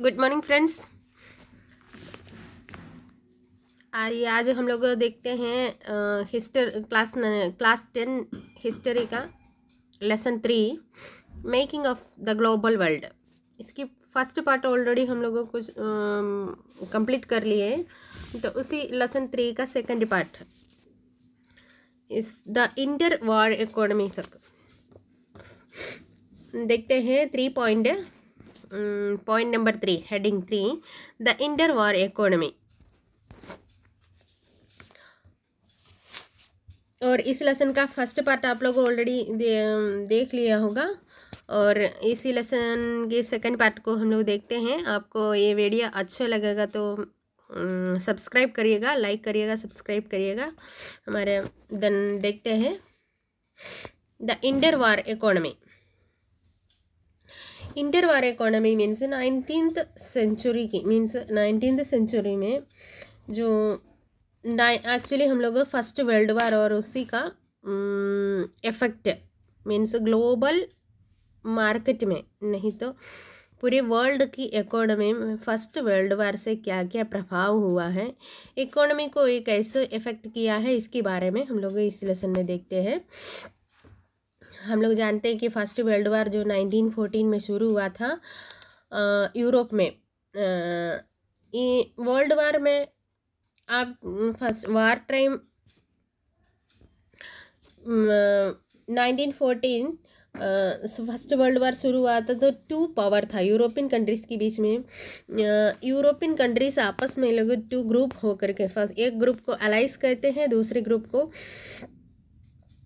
Good morning friends आइए आज हम लोग देखते हैं history class class ten history का lesson three making of the global world इसकी फर्स्ट पार्ट ऑलरेडी हम लोगों को कंप्लीट कर लिए तो उसी लेसन थ्री का सेकंड पार्ट इस द इंटर वॉर इकोनॉमी तक देखते हैं three point point number heading heading the the interwar economy और इस लेसन का फर्स्ट पार्ट आप लोग ऑलरेडी दे, देख लिया होगा और इसी लेसन के सेकंड पार्ट को हम लोग देखते हैं आपको ये वीडियो अच्छा लगेगा तो सब्सक्राइब करिएगा लाइक करिएगा सब्सक्राइब करिएगा हमारे देन देखते हैं the interwar economy interwar economy means nineteenth century की मीन्स नाइनटीन सेंचुरी में जो एक्चुअली हम लोग फर्स्ट वर्ल्ड वार और उसी का इफेक्ट मीन्स ग्लोबल मार्केट में नहीं तो पूरे वर्ल्ड की इकोनॉमी में फर्स्ट वर्ल्ड वार से क्या क्या प्रभाव हुआ है इकोनॉमी को एक ऐसे इफेक्ट किया है इसके बारे में हम लोग इस लेसन में देखते हैं हम लोग जानते हैं कि फर्स्ट वर्ल्ड वार जो 1914 में शुरू हुआ था यूरोप में वर्ल्ड वार में आप first war time nineteen first world war शुरू हुआ था तो टू पावर था यूरोपियन कंट्रीज़ के बीच में यूरोपियन कंट्रीज आपस में लोग टू ग्रुप होकर के फर्स्ट एक ग्रुप को अलाइस कहते हैं दूसरे ग्रुप को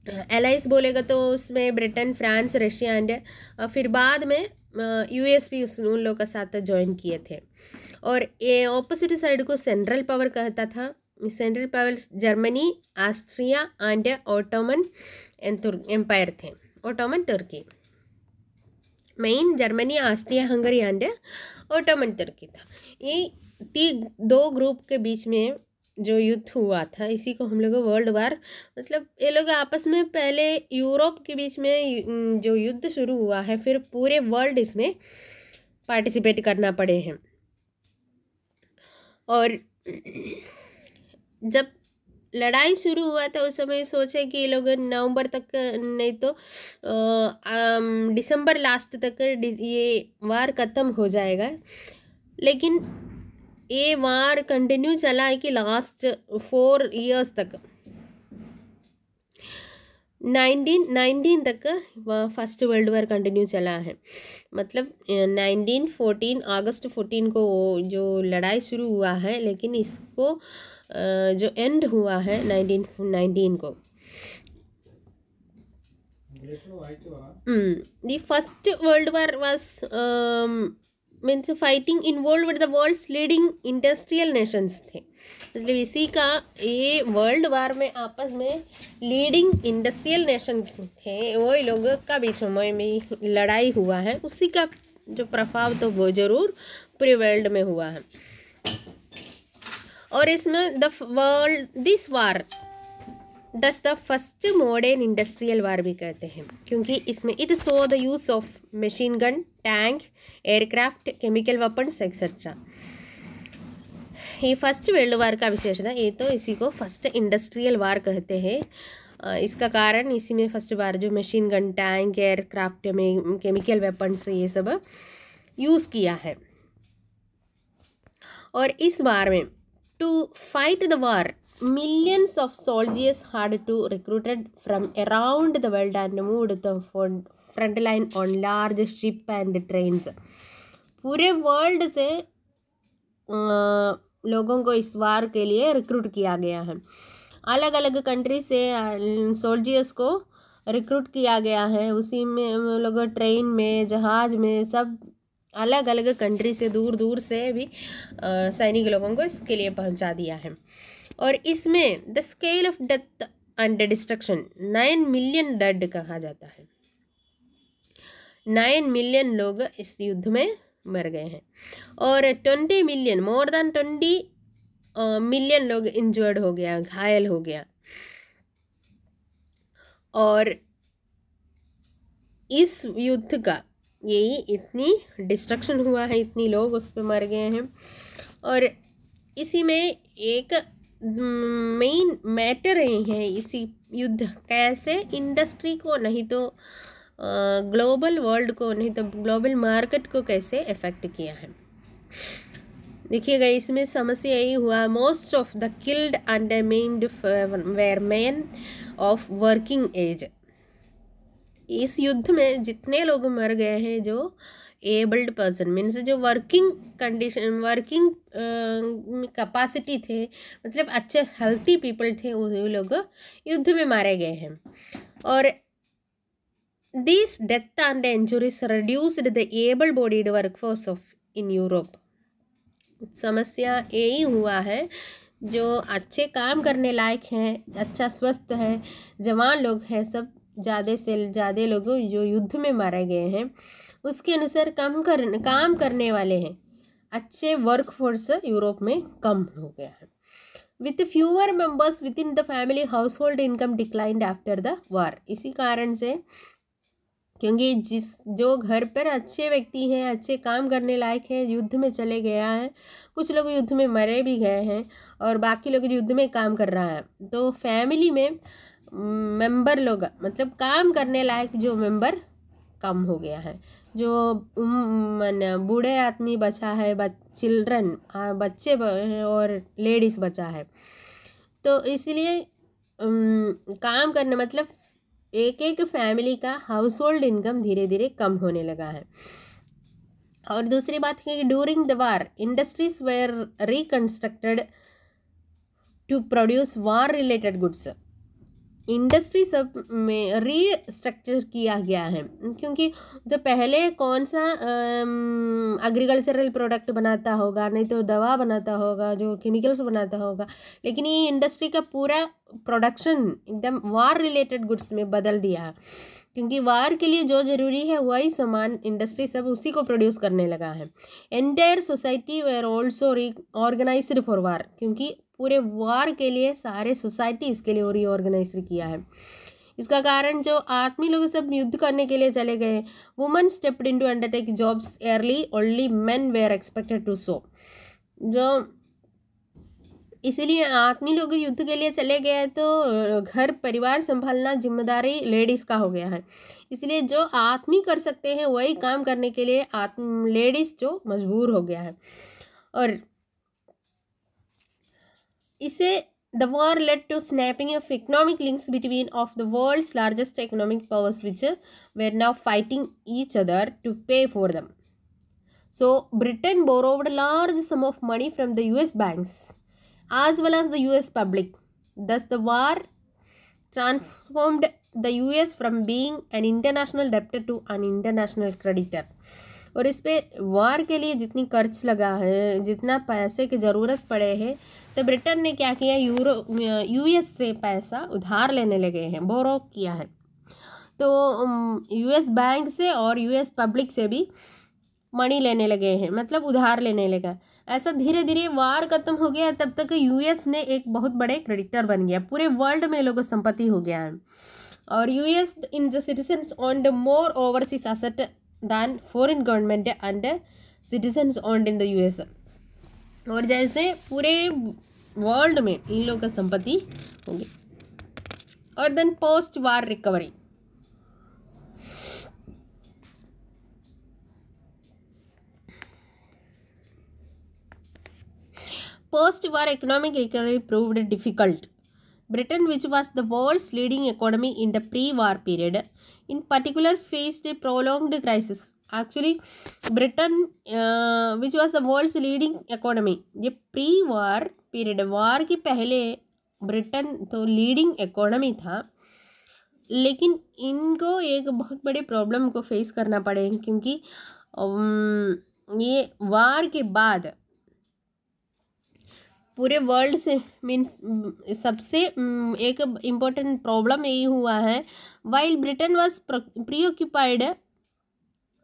एलाइस बोलेगा तो उसमें ब्रिटेन फ्रांस रशिया एंड फिर बाद में यू एस भी उस उन लोगों के साथ ज्वाइन किए थे और ये ऑपोजिट साइड को सेंट्रल पावर कहता था central power Germany Austria and Ottoman empire थे ऑटोमन तुर्की मेन Germany Austria Hungary and Ottoman तुर्की था ये ती दो ग्रुप के बीच में जो युद्ध हुआ था इसी को हम लोग वर्ल्ड वार मतलब ये लोग आपस में पहले यूरोप के बीच में जो युद्ध शुरू हुआ है फिर पूरे वर्ल्ड इसमें पार्टिसिपेट करना पड़े हैं और जब लड़ाई शुरू हुआ था उस समय सोचे कि ये लोग नवंबर तक नहीं तो दिसंबर लास्ट तक ये वार ख़त्म हो जाएगा लेकिन ये वार कंटिन्यू चला है कि लास्ट फोर इयर्स तक नाइनटीन नाइनटीन तक फर्स्ट वर्ल्ड वार कंटिन्यू चला है मतलब नाइनटीन फोर्टीन अगस्त फोर्टीन को जो लड़ाई शुरू हुआ है लेकिन इसको जो एंड हुआ है नाइनटीन नाइनटीन को the first world war was means fighting involve with the world's leading industrial nations थे मतलब इसी का ये वर्ल्ड वार में आपस में लीडिंग इंडस्ट्रियल नेशन थे वो लोग का बीच में लड़ाई हुआ है उसी का जो प्रभाव तो वो जरूर पूरे वर्ल्ड में हुआ है और इसमें the world this war was the first modern industrial war भी कहते हैं क्योंकि इसमें it saw the use of machine gun tank aircraft chemical weapons, etcetera ये फर्स्ट वर्ल्ड वार का विशेषता ये तो इसी को फर्स्ट इंडस्ट्रियल वार कहते हैं इसका कारण इसी में फर्स्ट बार जो मशीन गन टैंक एयरक्राफ्ट में केमिकल वेपन्स ये सब यूज़ किया है और इस बार में to fight the war millions of soldiers had to recruited from around the world and moved for, front line on large ship and train पूरे वर्ल्ड से लोगों को इस वार के लिए रिक्रूट किया गया है अलग अलग कंट्री से सोल्जियर्स को रिक्रूट किया गया है उसी में लोग ट्रेन में जहाज में सब अलग अलग कंट्री से दूर दूर से भी सैनिक लोगों को इसके लिए पहुंचा दिया है और इसमें the scale of death under destruction nine million dead कहा जाता है नाइन मिलियन लोग इस युद्ध में मर गए हैं और twenty million more than twenty million लोग इंजर्ड हो गया घायल हो गया और इस युद्ध का यही इतनी डिस्ट्रक्शन हुआ है इतनी लोग उस पर मर गए हैं और इसी में एक हम्म, मेन मैटर ही है इसी युद्ध कैसे इंडस्ट्री को नहीं तो ग्लोबल वर्ल्ड को नहीं तो ग्लोबल मार्केट को कैसे इफ़ेक्ट किया है देखिएगा इसमें समस्या यही हुआ most of the killed and maimed were man of working age इस युद्ध में जितने लोग मर गए हैं जो एबल्ड पर्सन मीन्स जो वर्किंग कंडीशन वर्किंग कैपेसिटी थे मतलब अच्छे हेल्थी पीपल थे वो लोग युद्ध में मारे गए हैं और These death and injuries reduced the able-bodied workforce of in Europe. समस्या यही हुआ है जो अच्छे काम करने लायक हैं अच्छा स्वस्थ है जवान लोग हैं सब ज़्यादा से ज़्यादा लोग जो युद्ध में मारे गए हैं उसके अनुसार कम कर काम करने वाले हैं अच्छे वर्क फोर्स यूरोप में कम हो गया है with fewer members with in the family household income declined after the war इसी कारण से क्योंकि जिस जो घर पर अच्छे व्यक्ति हैं अच्छे काम करने लायक हैं युद्ध में चले गया है कुछ लोग युद्ध में मरे भी गए हैं और बाकी लोग युद्ध में काम कर रहा है तो फैमिली में मेंबर mm, लोग मतलब काम करने लायक जो मेंबर कम हो गया है जो mm, मन बूढ़े आदमी बचा है चिल्ड्रन बच्चे और लेडीज़ बचा है तो इसलिए mm, काम करने मतलब एक एक फैमिली का हाउस होल्ड इनकम धीरे धीरे कम होने लगा है और दूसरी बात है कि during the war industries were reconstructed to produce war related goods industry सब में रीस्ट्रक्चर किया गया है क्योंकि जो पहले कौन सा एग्रीकल्चरल प्रोडक्ट बनाता होगा नहीं तो दवा बनाता होगा जो केमिकल्स बनाता होगा लेकिन ये इंडस्ट्री का पूरा प्रोडक्शन एकदम वार रिलेटेड गुड्स में बदल दिया क्योंकि वार के लिए जो जरूरी है वही सामान इंडस्ट्री सब उसी को प्रोड्यूस करने लगा है entire society were also reorganise for war क्योंकि पूरे वार के लिए सारे सोसाइटी इसके लिए रिओर्गेनाइज किया है इसका कारण जो आदमी लोग सब युद्ध करने के लिए चले गए woman stepped in to undertake jobs early only man were expected to so जो इसीलिए आदमी लोग युद्ध के लिए चले गए तो घर परिवार संभालना जिम्मेदारी लेडीज़ का हो गया है इसलिए जो आदमी कर सकते हैं वही काम करने के लिए आत्म लेडीज़ जो मजबूर हो गया है और Ice, the war led to snapping of economic links between of the world's largest economic powers which uh, were now fighting each other to pay for them. So Britain borrowed a large sum of money from the US banks as well as the US public. Thus the war transformed the US from being an international debtor to an international creditor. और इस पर war के लिए जितनी खर्च लगा है जितना पैसे की ज़रूरत पड़े हैं तो ब्रिटेन ने क्या किया यूरो यूएस से पैसा उधार लेने लगे हैं बोरो किया है तो यूएस बैंक से और यूएस पब्लिक से भी मनी लेने लगे हैं मतलब उधार लेने लगा ऐसा धीरे धीरे वार खत्म हो गया तब तक यूएस ने एक बहुत बड़े क्रेडिटर बन गया पूरे वर्ल्ड में लोगों संपत्ति हो गया है और US in the citizen on the more overseas asset than foreign government and citizens owned in the US और जैसे पूरे वर्ल्ड में इन लोगों का संपत्ति होगी और then post war recovery post war economic recovery proved difficult Britain which was the world's leading economy in the pre war period in particular faced a prolonged crisis actually britain uh, which was the world's leading economy ये pre war period war के पहले Britain तो leading economy था लेकिन इनको एक बहुत बड़े प्रॉब्लम को फेस करना पड़े क्योंकि ये वार के बाद पूरे वर्ल्ड से मीन्स mm, सबसे mm, एक इम्पोर्टेंट प्रॉब्लम यही हुआ है while Britain was pre preoccupied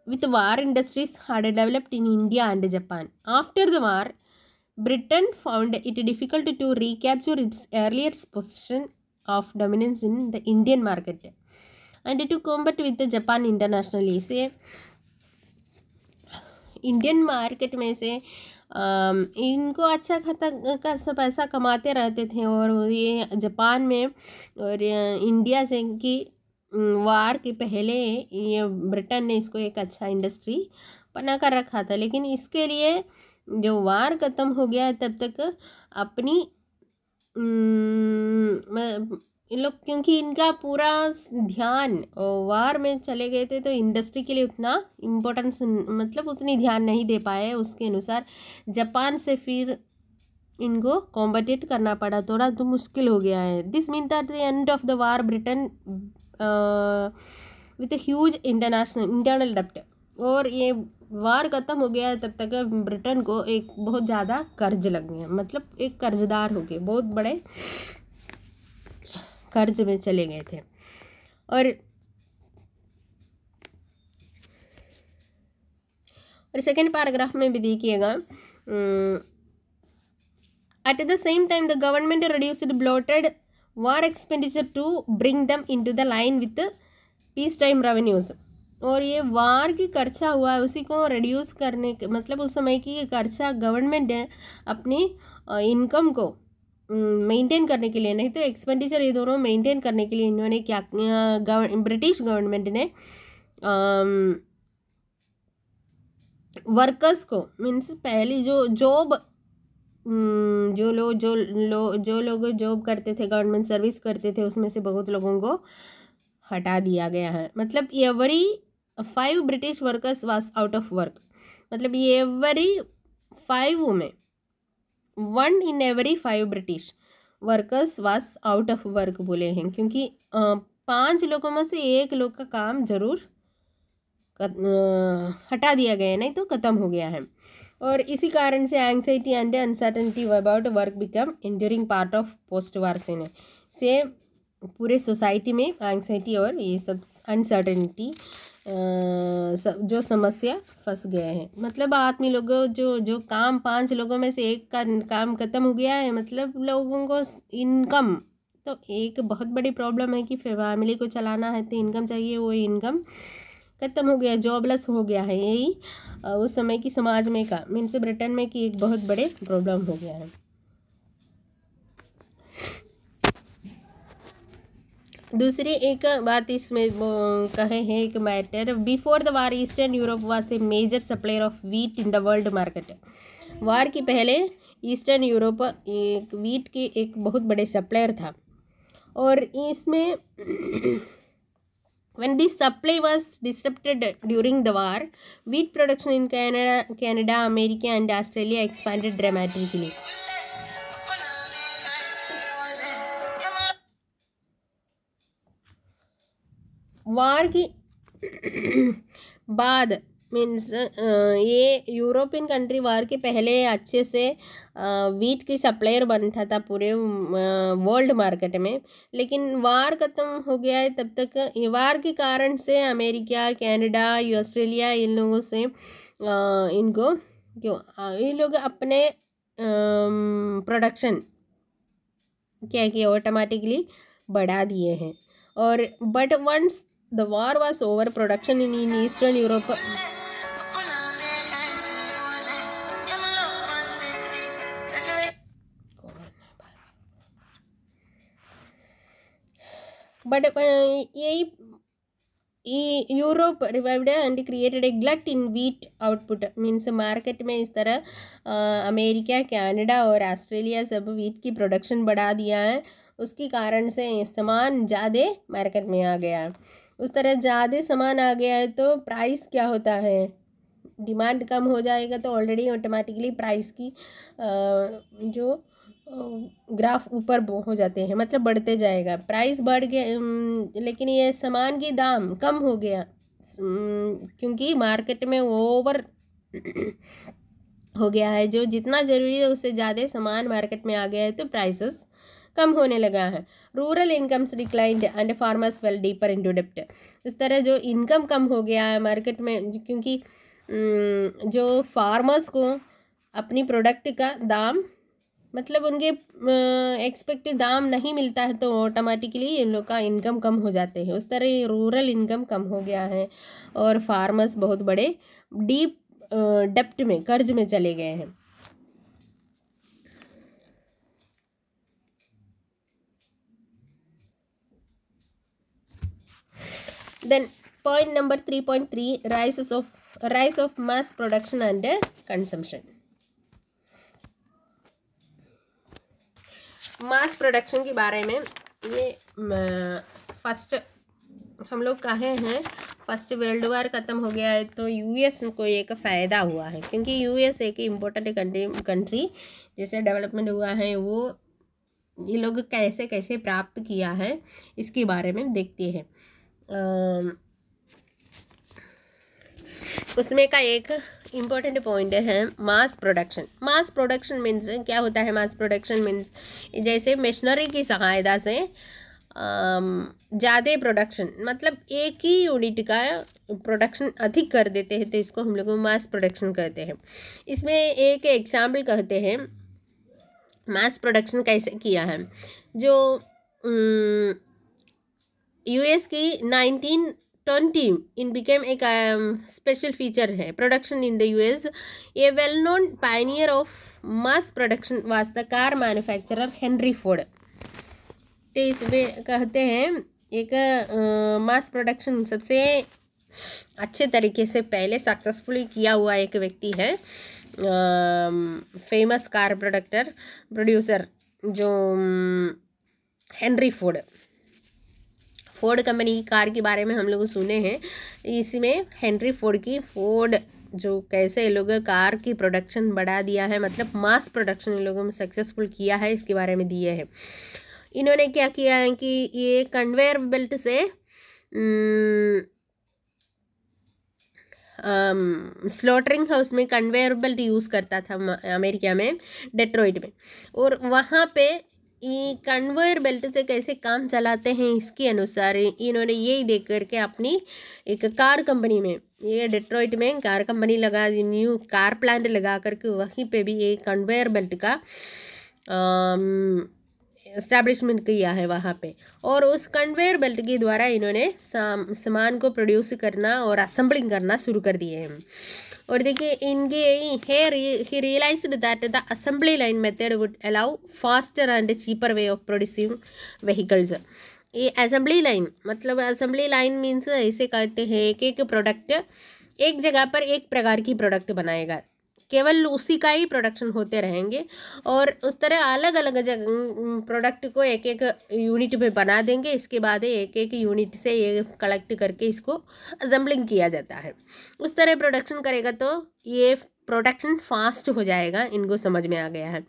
with war industries had developed in India and Japan after the war Britain found it difficult to recapture its earlier position of dominance in the Indian market and to combat with the Japan से Indian market में से इनको अच्छा खाता का पैसा कमाते रहते थे और ये जापान में और इंडिया से की वार के पहले ये ब्रिटेन ने इसको एक अच्छा इंडस्ट्री बना कर रखा था लेकिन इसके लिए जो वार ख़त्म हो गया है तब तक अपनी इन लोग क्योंकि इनका पूरा ध्यान वार में चले गए थे तो इंडस्ट्री के लिए उतना इम्पोर्टेंस मतलब उतनी ध्यान नहीं दे पाए उसके अनुसार जापान से फिर इनको कॉम्बटेट करना पड़ा थोड़ा तो मुश्किल हो गया है this mean that the end of the war Britain with huge international internal डेप्ट और ये वार ख़त्म हो गया तब तक ब्रिटेन को एक बहुत ज़्यादा कर्ज लग गया मतलब एक कर्जदार हो गए बहुत बड़े कर्ज में चले गए थे और और सेकेंड पैराग्राफ में भी देखिएगा at the same time the government reduced bloated war expenditure to bring them into the line with peace time revenues और ये वार की खर्चा हुआ है उसी को रिड्यूस करने के मतलब उस समय की खर्चा गवर्नमेंट ने अपनी इनकम को मेंटेन करने के लिए नहीं तो एक्सपेंडिचर ये दोनों मेंटेन करने के लिए इन्होंने क्या ब्रिटिश गवर्नमेंट ने वर्कर्स को मीन्स पहली जो जॉब जो लोग जो लो जो लोग जॉब करते थे गवर्नमेंट सर्विस करते थे उसमें से बहुत लोगों को हटा दिया गया है मतलब every five British workers was out of work मतलब ये एवरी फाइव में one in every five British workers was out of work बोले हैं क्योंकि पांच लोगों में से एक लोग का काम जरूर हटा दिया गया है नहीं तो ख़त्म हो गया है और इसी कारण से anxiety and uncertainty about work become during part of post war scene से पूरे सोसाइटी में एंग्जाइटी और ये सब अनसर्टनिटी जो समस्या फंस गए हैं मतलब आदमी लोगों जो जो काम पांच लोगों में से एक का काम ख़त्म हो गया है मतलब लोगों को इनकम तो एक बहुत बड़ी प्रॉब्लम है कि फैमिली को चलाना है तो इनकम चाहिए वो इनकम ख़त्म हो गया जॉबलेस हो गया है यही उस समय की समाज में का मीन से ब्रिटेन में कि एक बहुत बड़े प्रॉब्लम हो गया है दूसरी एक बात इसमें कहे हैं एक matter before the war eastern Europe was a major supplier of wheat in the world market war के पहले ईस्टर्न यूरोप एक वीट के एक बहुत बड़े सप्लायर था और इसमें one this supply was disrupted during the war wheat production in Canada Canada America and Australia expanded dramatically war की बाद मीन्स uh, ये यूरोपियन कंट्री वार के पहले अच्छे से वीट uh, की सप्लायर बनता था पूरे वर्ल्ड uh, मार्केट में लेकिन वार ख़त्म हो गया है तब तक वार के कारण से अमेरिका कनाडा ऑस्ट्रेलिया इन लोगों से इनको क्यों ये लोग अपने प्रोडक्शन um, क्या किया ऑटोमेटिकली बढ़ा दिए हैं और but once The war was over, production in, in Eastern Europe but uh, e, e, a, Europe revived and created a glut in wheat output means market में इस तरह अमेरिका uh, कनाडा और Australia सब wheat की production बढ़ा दिया है उसके कारण से इस्तेमाल ज़्यादा मार्केट में आ गया है उस तरह ज़्यादा सामान आ गया है तो प्राइस क्या होता है डिमांड कम हो जाएगा तो ऑलरेडी ऑटोमेटिकली प्राइस की जो ग्राफ ऊपर हो जाते हैं मतलब बढ़ते जाएगा प्राइस बढ़ गया लेकिन ये सामान की दाम कम हो गया क्योंकि मार्केट में ओवर हो गया है जो जितना ज़रूरी है उससे ज़्यादा सामान मार्केट में आ गया है तो प्राइसेस कम होने लगा है rural incomes declined and farmers fell deeper into डेप्ट इस तरह जो इनकम कम हो गया है मार्केट में क्योंकि जो फार्मर्स को अपनी प्रोडक्ट का दाम मतलब उनके एक्सपेक्टेड दाम नहीं मिलता है तो ऑटोमेटिकली इन लोग का इनकम कम हो जाते हैं उस तरह रूरल इनकम कम हो गया है और फार्मर्स बहुत बड़े डीप डेप्ट में कर्ज में चले गए हैं then point number 3.3 rises of rise of mass production and consumption mass production के बारे में ये फर्स्ट हम लोग कहे हैं फर्स्ट वर्ल्ड वार ख़त्म हो गया है तो यूएस को एक फ़ायदा हुआ है क्योंकि यूएस एक इम्पोर्टेंट कंट्री कंट्री जैसे डेवलपमेंट हुआ है वो ये लोग कैसे कैसे प्राप्त किया है इसके बारे में देखते हैं Um, उसमें का एक इम्पॉर्टेंट पॉइंट है mass production mass production means क्या होता है मास प्रोडक्शन मीन्स जैसे मशीनरी की सहायता से um, ज़्यादा प्रोडक्शन मतलब एक ही यूनिट का प्रोडक्शन अधिक कर देते हैं तो इसको हम लोग मास प्रोडक्शन कहते हैं इसमें एक एग्जाम्पल कहते हैं मास प्रोडक्शन कैसे किया है जो न, um, यूएस की nineteen twenty in became a special um, feature है production in the US a well known pioneer of mass production was the car manufacturer Henry Ford तो इसमें कहते हैं एक मास uh, प्रोडक्शन सबसे अच्छे तरीके से पहले सक्सेसफुली किया हुआ एक व्यक्ति है फेमस कार प्रोडक्टर प्रोड्यूसर जो Henry um, Ford Ford company की कार के बारे में हम लोग सुने हैं इसमें हेनरी फोर्ड की फोर्ड जो कैसे लोग कार की प्रोडक्शन बढ़ा दिया है मतलब मास प्रोडक्शन लोगों में सक्सेसफुल किया है इसके बारे में दिए हैं इन्होंने क्या किया है कि ये कन्वेयर बेल्ट से स्लॉटरिंग हाउस में कन्वेयर बेल्ट यूज़ करता था अमेरिका में डेट्रॉइड में और वहाँ पे कन्वेयर बेल्ट से कैसे काम चलाते हैं इसके अनुसार इन्होंने यही देख करके अपनी एक कार कंपनी में ये डेट्रॉइट में कार कंपनी लगा दी न्यू कार प्लांट लगा करके वहीं पे भी ये कन्वेयर बेल्ट का इस्टेब्लिशमेंट किया है वहाँ पे और उस कन्वेयर बेल्ट के द्वारा इन्होंने सामान को प्रोड्यूस करना और असम्बलिंग करना शुरू कर दिए हैं और देखिए इनके ही realise that the assembly line method would allow faster and cheaper way of producing vehicles ये असम्बली लाइन मतलब असम्बली लाइन मीन्स ऐसे कहते हैं एक एक प्रोडक्ट एक जगह पर एक प्रकार की प्रोडक्ट बनाएगा केवल उसी का ही प्रोडक्शन होते रहेंगे और उस तरह अलग अलग जगह प्रोडक्ट को एक एक यूनिट में बना देंगे इसके बाद एक एक यूनिट से ये कलेक्ट करके इसको असम्बलिंग किया जाता है उस तरह प्रोडक्शन करेगा तो ये प्रोडक्शन फास्ट हो जाएगा इनको समझ में आ गया है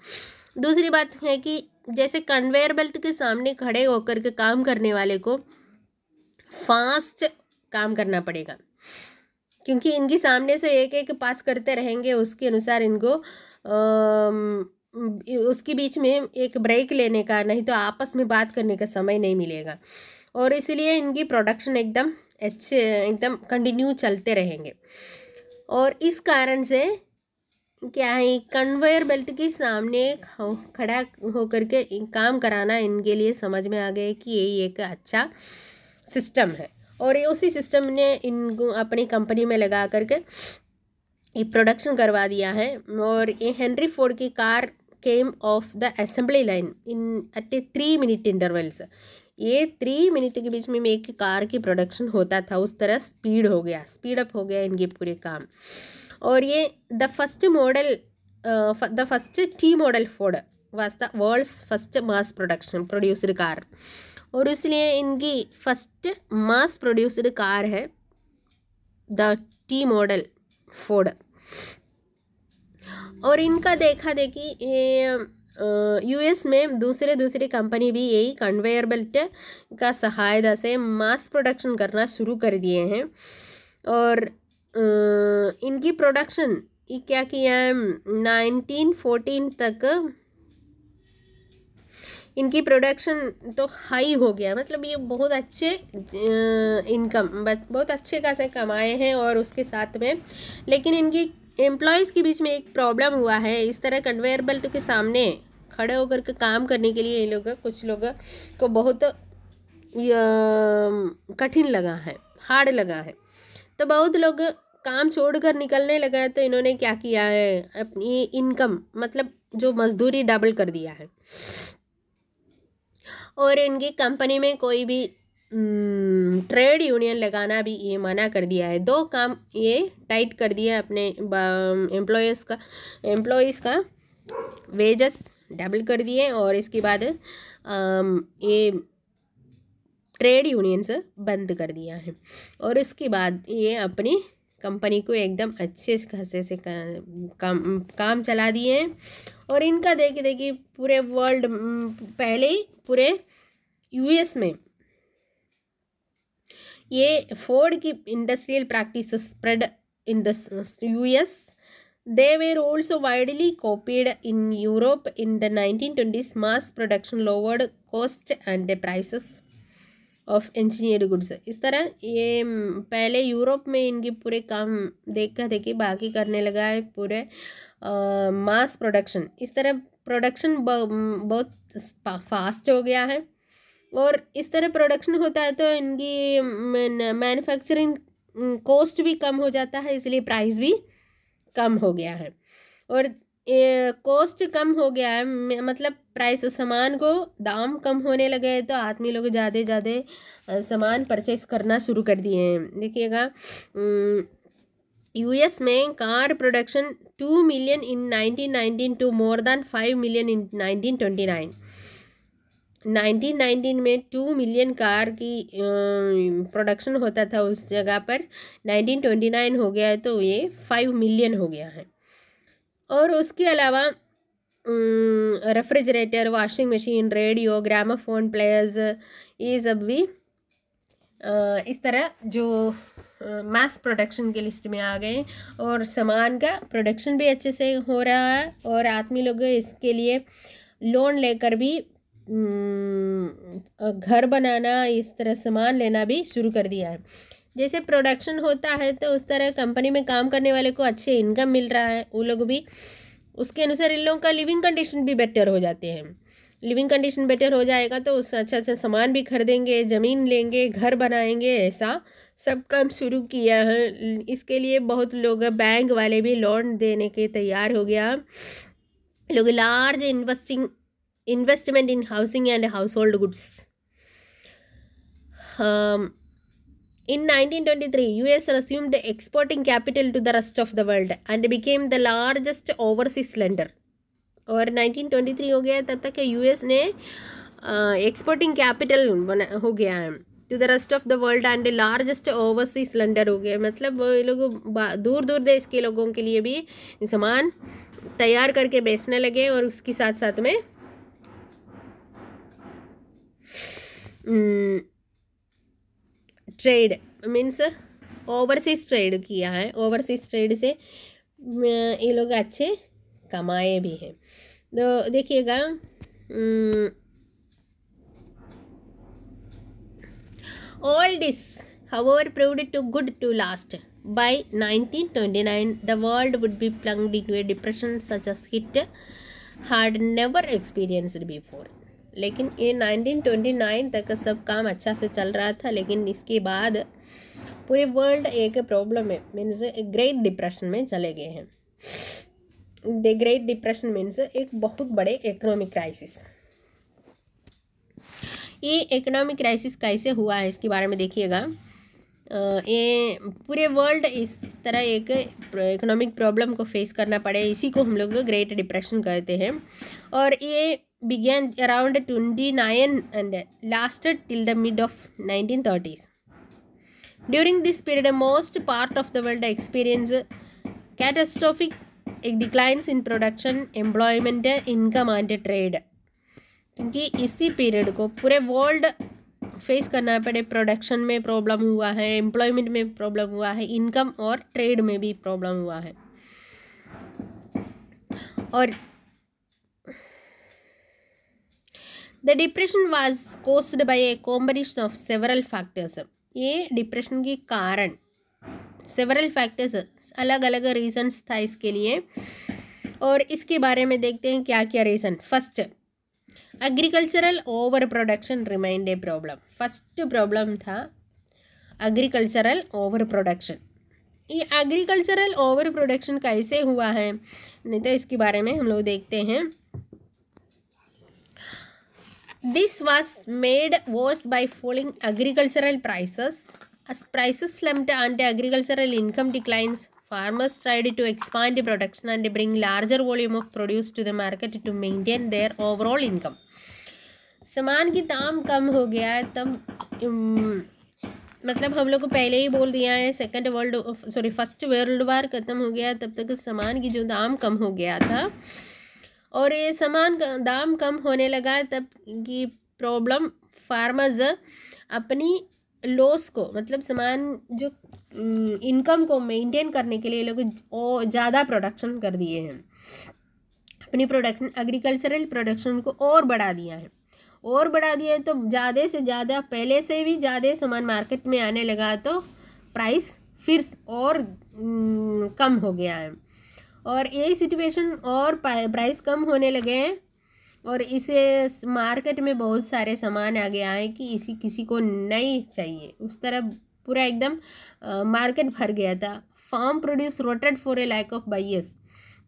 दूसरी बात है कि जैसे कन्वेयर बेल्ट के सामने खड़े होकर के काम करने वाले को फास्ट काम करना पड़ेगा क्योंकि इनके सामने से एक एक पास करते रहेंगे उसके अनुसार इनको उसके बीच में एक ब्रेक लेने का नहीं तो आपस में बात करने का समय नहीं मिलेगा और इसलिए इनकी प्रोडक्शन एकदम अच्छे एकदम कंटिन्यू चलते रहेंगे और इस कारण से क्या है कन्वेयर बेल्ट के सामने खड़ा होकर के काम कराना इनके लिए समझ में आ गया कि यही एक अच्छा सिस्टम है और ये उसी सिस्टम ने इनको अपनी कंपनी में लगा करके ये प्रोडक्शन करवा दिया है और ये हेनरी फोर्ड की car came off the assembly line in at a three minute intervals ये थ्री मिनट के बीच में एक कार की प्रोडक्शन होता था उस तरह स्पीड हो गया स्पीड अप हो गया इनके पूरे काम और ये the first model the first T model Ford was the world's first mass production producer car और इसलिए इनकी फर्स्ट मास प्रोड्यूस्ड कार है द टी मॉडल फोर्ड और इनका देखा देखी यूएस में दूसरे दूसरे कंपनी भी यही कन्वेयर बेल्ट का सहायता से मास प्रोडक्शन करना शुरू कर दिए हैं और इनकी प्रोडक्शन क्या किया है नाइनटीन फोर्टीन तक इनकी प्रोडक्शन तो हाई हो गया मतलब ये बहुत अच्छे इनकम बहुत अच्छे खासे कमाए हैं और उसके साथ में लेकिन इनकी एम्प्लॉयज़ के बीच में एक प्रॉब्लम हुआ है इस तरह कन्वेयर बेल्ट के सामने खड़े होकर के काम करने के लिए ये लोग कुछ लोग को बहुत कठिन लगा है हार्ड लगा है तो बहुत लोग काम छोड़कर निकलने लगा है तो इन्होंने क्या किया है अपनी इनकम मतलब जो मजदूरी डबल कर दिया है और इनकी कंपनी में कोई भी ट्रेड यूनियन लगाना भी ये मना कर दिया है दो काम ये टाइट कर दिया है अपने एम्प्लॉयज़ का एम्प्लॉयज़ का वेजेस डबल कर दिए और इसके बाद ये ट्रेड यूनियंस बंद कर दिया है और इसके बाद ये अपनी कंपनी को एकदम अच्छे से खासे से का, काम काम चला दिए हैं और इनका देखे देखिए पूरे वर्ल्ड पहले ही पूरे यूएस में ये फोर्ड की industrial practice spread in US they were also widely copied in Europe in the nineteen twenties mass production lowered cost and prices of engineer goods इस तरह ये पहले यूरोप में इनके पूरे काम देखा देखे बाकी करने लगा है पूरे मास प्रोडक्शन इस तरह प्रोडक्शन बहुत फास्ट हो गया है और इस तरह प्रोडक्शन होता है तो इनकी मैन्युफैक्चरिंग कॉस्ट भी कम हो जाता है इसलिए प्राइस भी कम हो गया है और कॉस्ट कम हो गया है मतलब प्राइस सामान को दाम कम होने लगे हैं तो आदमी लोग ज़्यादा ज़्यादा सामान परचेस करना शुरू कर दिए हैं देखिएगा यूएस में car production two million in nineteen nineteen to more than five million in nineteen twenty nine nineteen nineteen में टू मिलियन कार की प्रोडक्शन होता था उस जगह पर नाइनटीन ट्वेंटी नाइन हो गया है तो ये फाइव मिलियन हो गया है और उसके अलावा refrigerator washing machine radio gramophone players ये सब भी इस तरह जो मास प्रोडक्शन के लिस्ट में आ गए और सामान का प्रोडक्शन भी अच्छे से हो रहा है और आदमी लोग इसके लिए लोन लेकर भी घर बनाना इस तरह सामान लेना भी शुरू कर दिया है जैसे प्रोडक्शन होता है तो उस तरह कंपनी में काम करने वाले को अच्छे इनकम मिल रहा है वो लोग भी उसके अनुसार इन लोगों का लिविंग कंडीशन भी बेटर हो जाते हैं लिविंग कंडीशन बेटर हो जाएगा तो उससे अच्छा अच्छा सामान भी खरीदेंगे ज़मीन लेंगे घर बनाएंगे ऐसा सब काम शुरू किया है इसके लिए बहुत लोग बैंक वाले भी लोन देने के तैयार हो गया लोग large investing investment in housing and household goods हाँ In 1923, US resumed exporting capital to the rest of the world and became the largest overseas lender. और 1923 हो गया तब तक यूएस ने एक्सपोर्टिंग कैपिटल बना हो गया है to the rest of the world and largest overseas lender हो गया मतलब वो लोग दूर दूर देश के लोगों के लिए भी सामान तैयार करके बेचने लगे और उसके साथ साथ में hmm, trade means overseas trade किया है ओवरसीज ट्रेड से अं, ये लोग अच्छे कमाए भी हैं तो देखिएगा all this however proved too good to last by nineteen twenty nine the world would be plunged into a depression such as it had never experienced before लेकिन ये 1929 तक सब काम अच्छा से चल रहा था लेकिन इसके बाद पूरे वर्ल्ड एक प्रॉब्लम में मीन्स ग्रेट डिप्रेशन में चले गए हैं द ग्रेट डिप्रेशन मीन्स एक बहुत बड़े इकोनॉमिक क्राइसिस ये इकोनॉमिक क्राइसिस कैसे हुआ है इसके बारे में देखिएगा ये पूरे वर्ल्ड इस तरह एक इकोनॉमिक प्रॉब्लम को फेस करना पड़े इसी को हम लोग ग्रेट डिप्रेशन कहते हैं और ये began around 29 and lasted till the mid of 1930s. During this period, most part of the world experienced catastrophic declines in production, employment, income and trade. क्योंकि इसी पीरियड को पूरे वर्ल्ड फेस करना पड़े प्रोडक्शन में प्रॉब्लम हुआ है employment में प्रॉब्लम हुआ है इनकम और ट्रेड में भी प्रॉब्लम हुआ है और the depression was caused by a combination of several factors ये डिप्रेशन के कारण सेवरल फैक्टर्स अलग अलग रीजन्स था इसके लिए और इसके बारे में देखते हैं क्या क्या reason first agricultural overproduction remained a problem first problem था एग्रीकल्चरल ओवर प्रोडक्शन ये एग्रीकल्चरल ओवर प्रोडक्शन कैसे हुआ है नहीं तो इसके बारे में हम लोग देखते हैं This was made worse by falling agricultural prices. As prices slumped and agricultural income declines, farmers tried to expand production and bring larger volume of produce to the market to maintain their overall income. सामान की दाम कम हो गया है तब मतलब हम लोग को पहले ही बोल दिया है second world sorry first world war ख़त्म हो गया तब तक सामान की जो दाम कम हो गया था और ये सामान दाम कम होने लगा तब की प्रॉब्लम फार्मर्स अपनी लॉस को मतलब सामान जो इनकम को मेंटेन करने के लिए लोग ज़्यादा प्रोडक्शन कर दिए हैं अपनी प्रोडक्शन एग्रीकल्चरल प्रोडक्शन को और बढ़ा दिया है और बढ़ा दिया है तो ज़्यादा से ज़्यादा पहले से भी ज़्यादा सामान मार्केट में आने लगा तो प्राइस फिर और कम हो गया है और यही सिचुएशन और प्राइस कम होने लगे हैं और इसे मार्केट में बहुत सारे सामान आ गया है कि इसी किसी को नहीं चाहिए उस तरह पूरा एकदम मार्केट भर गया था farm produce rotted for a lack of buyers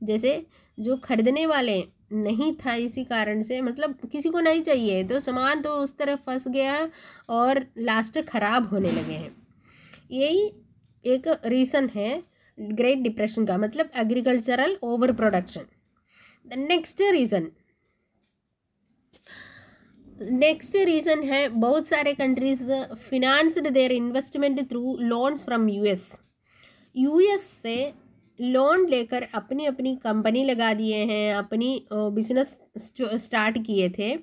जैसे जो खरीदने वाले नहीं था इसी कारण से मतलब किसी को नहीं चाहिए तो सामान तो उस तरह फंस गया और लास्ट ख़राब होने लगे हैं यही एक रीज़न है ग्रेट डिप्रेशन का मतलब agricultural overproduction the next reason next reason है बहुत सारे countries financed their investment through loans from US US से लोन लेकर अपनी अपनी कंपनी लगा दिए हैं अपनी बिजनेस स्टार्ट किए थे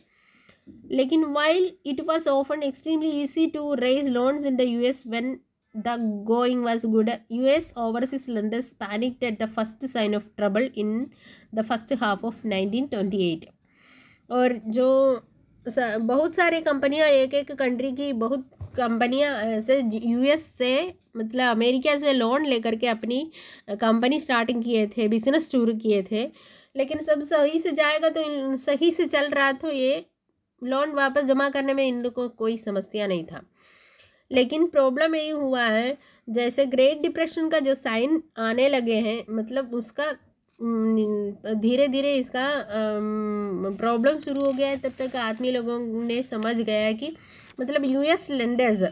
लेकिन while it was often extremely easy to raise loans in the US when the going was good. US overseas lenders panicked at the first sign of trouble in the first half of 1928. और जो सा, बहुत सारे कंपनियां एक एक country की बहुत कंपनियां ऐसे यूएस से मतलब अमेरिका से लोन लेकर के अपनी कंपनी स्टार्टिंग किए थे बिजनेस शुरू किए थे लेकिन सब सही से जाएगा तो सही से चल रहा था ये लोन वापस जमा करने में इन लोगों को कोई समस्या नहीं था लेकिन प्रॉब्लम यही हुआ है जैसे ग्रेट डिप्रेशन का जो साइन आने लगे हैं मतलब उसका धीरे धीरे इसका प्रॉब्लम शुरू हो गया है तब तक आदमी लोगों ने समझ गया कि मतलब यूएस लेंडर्स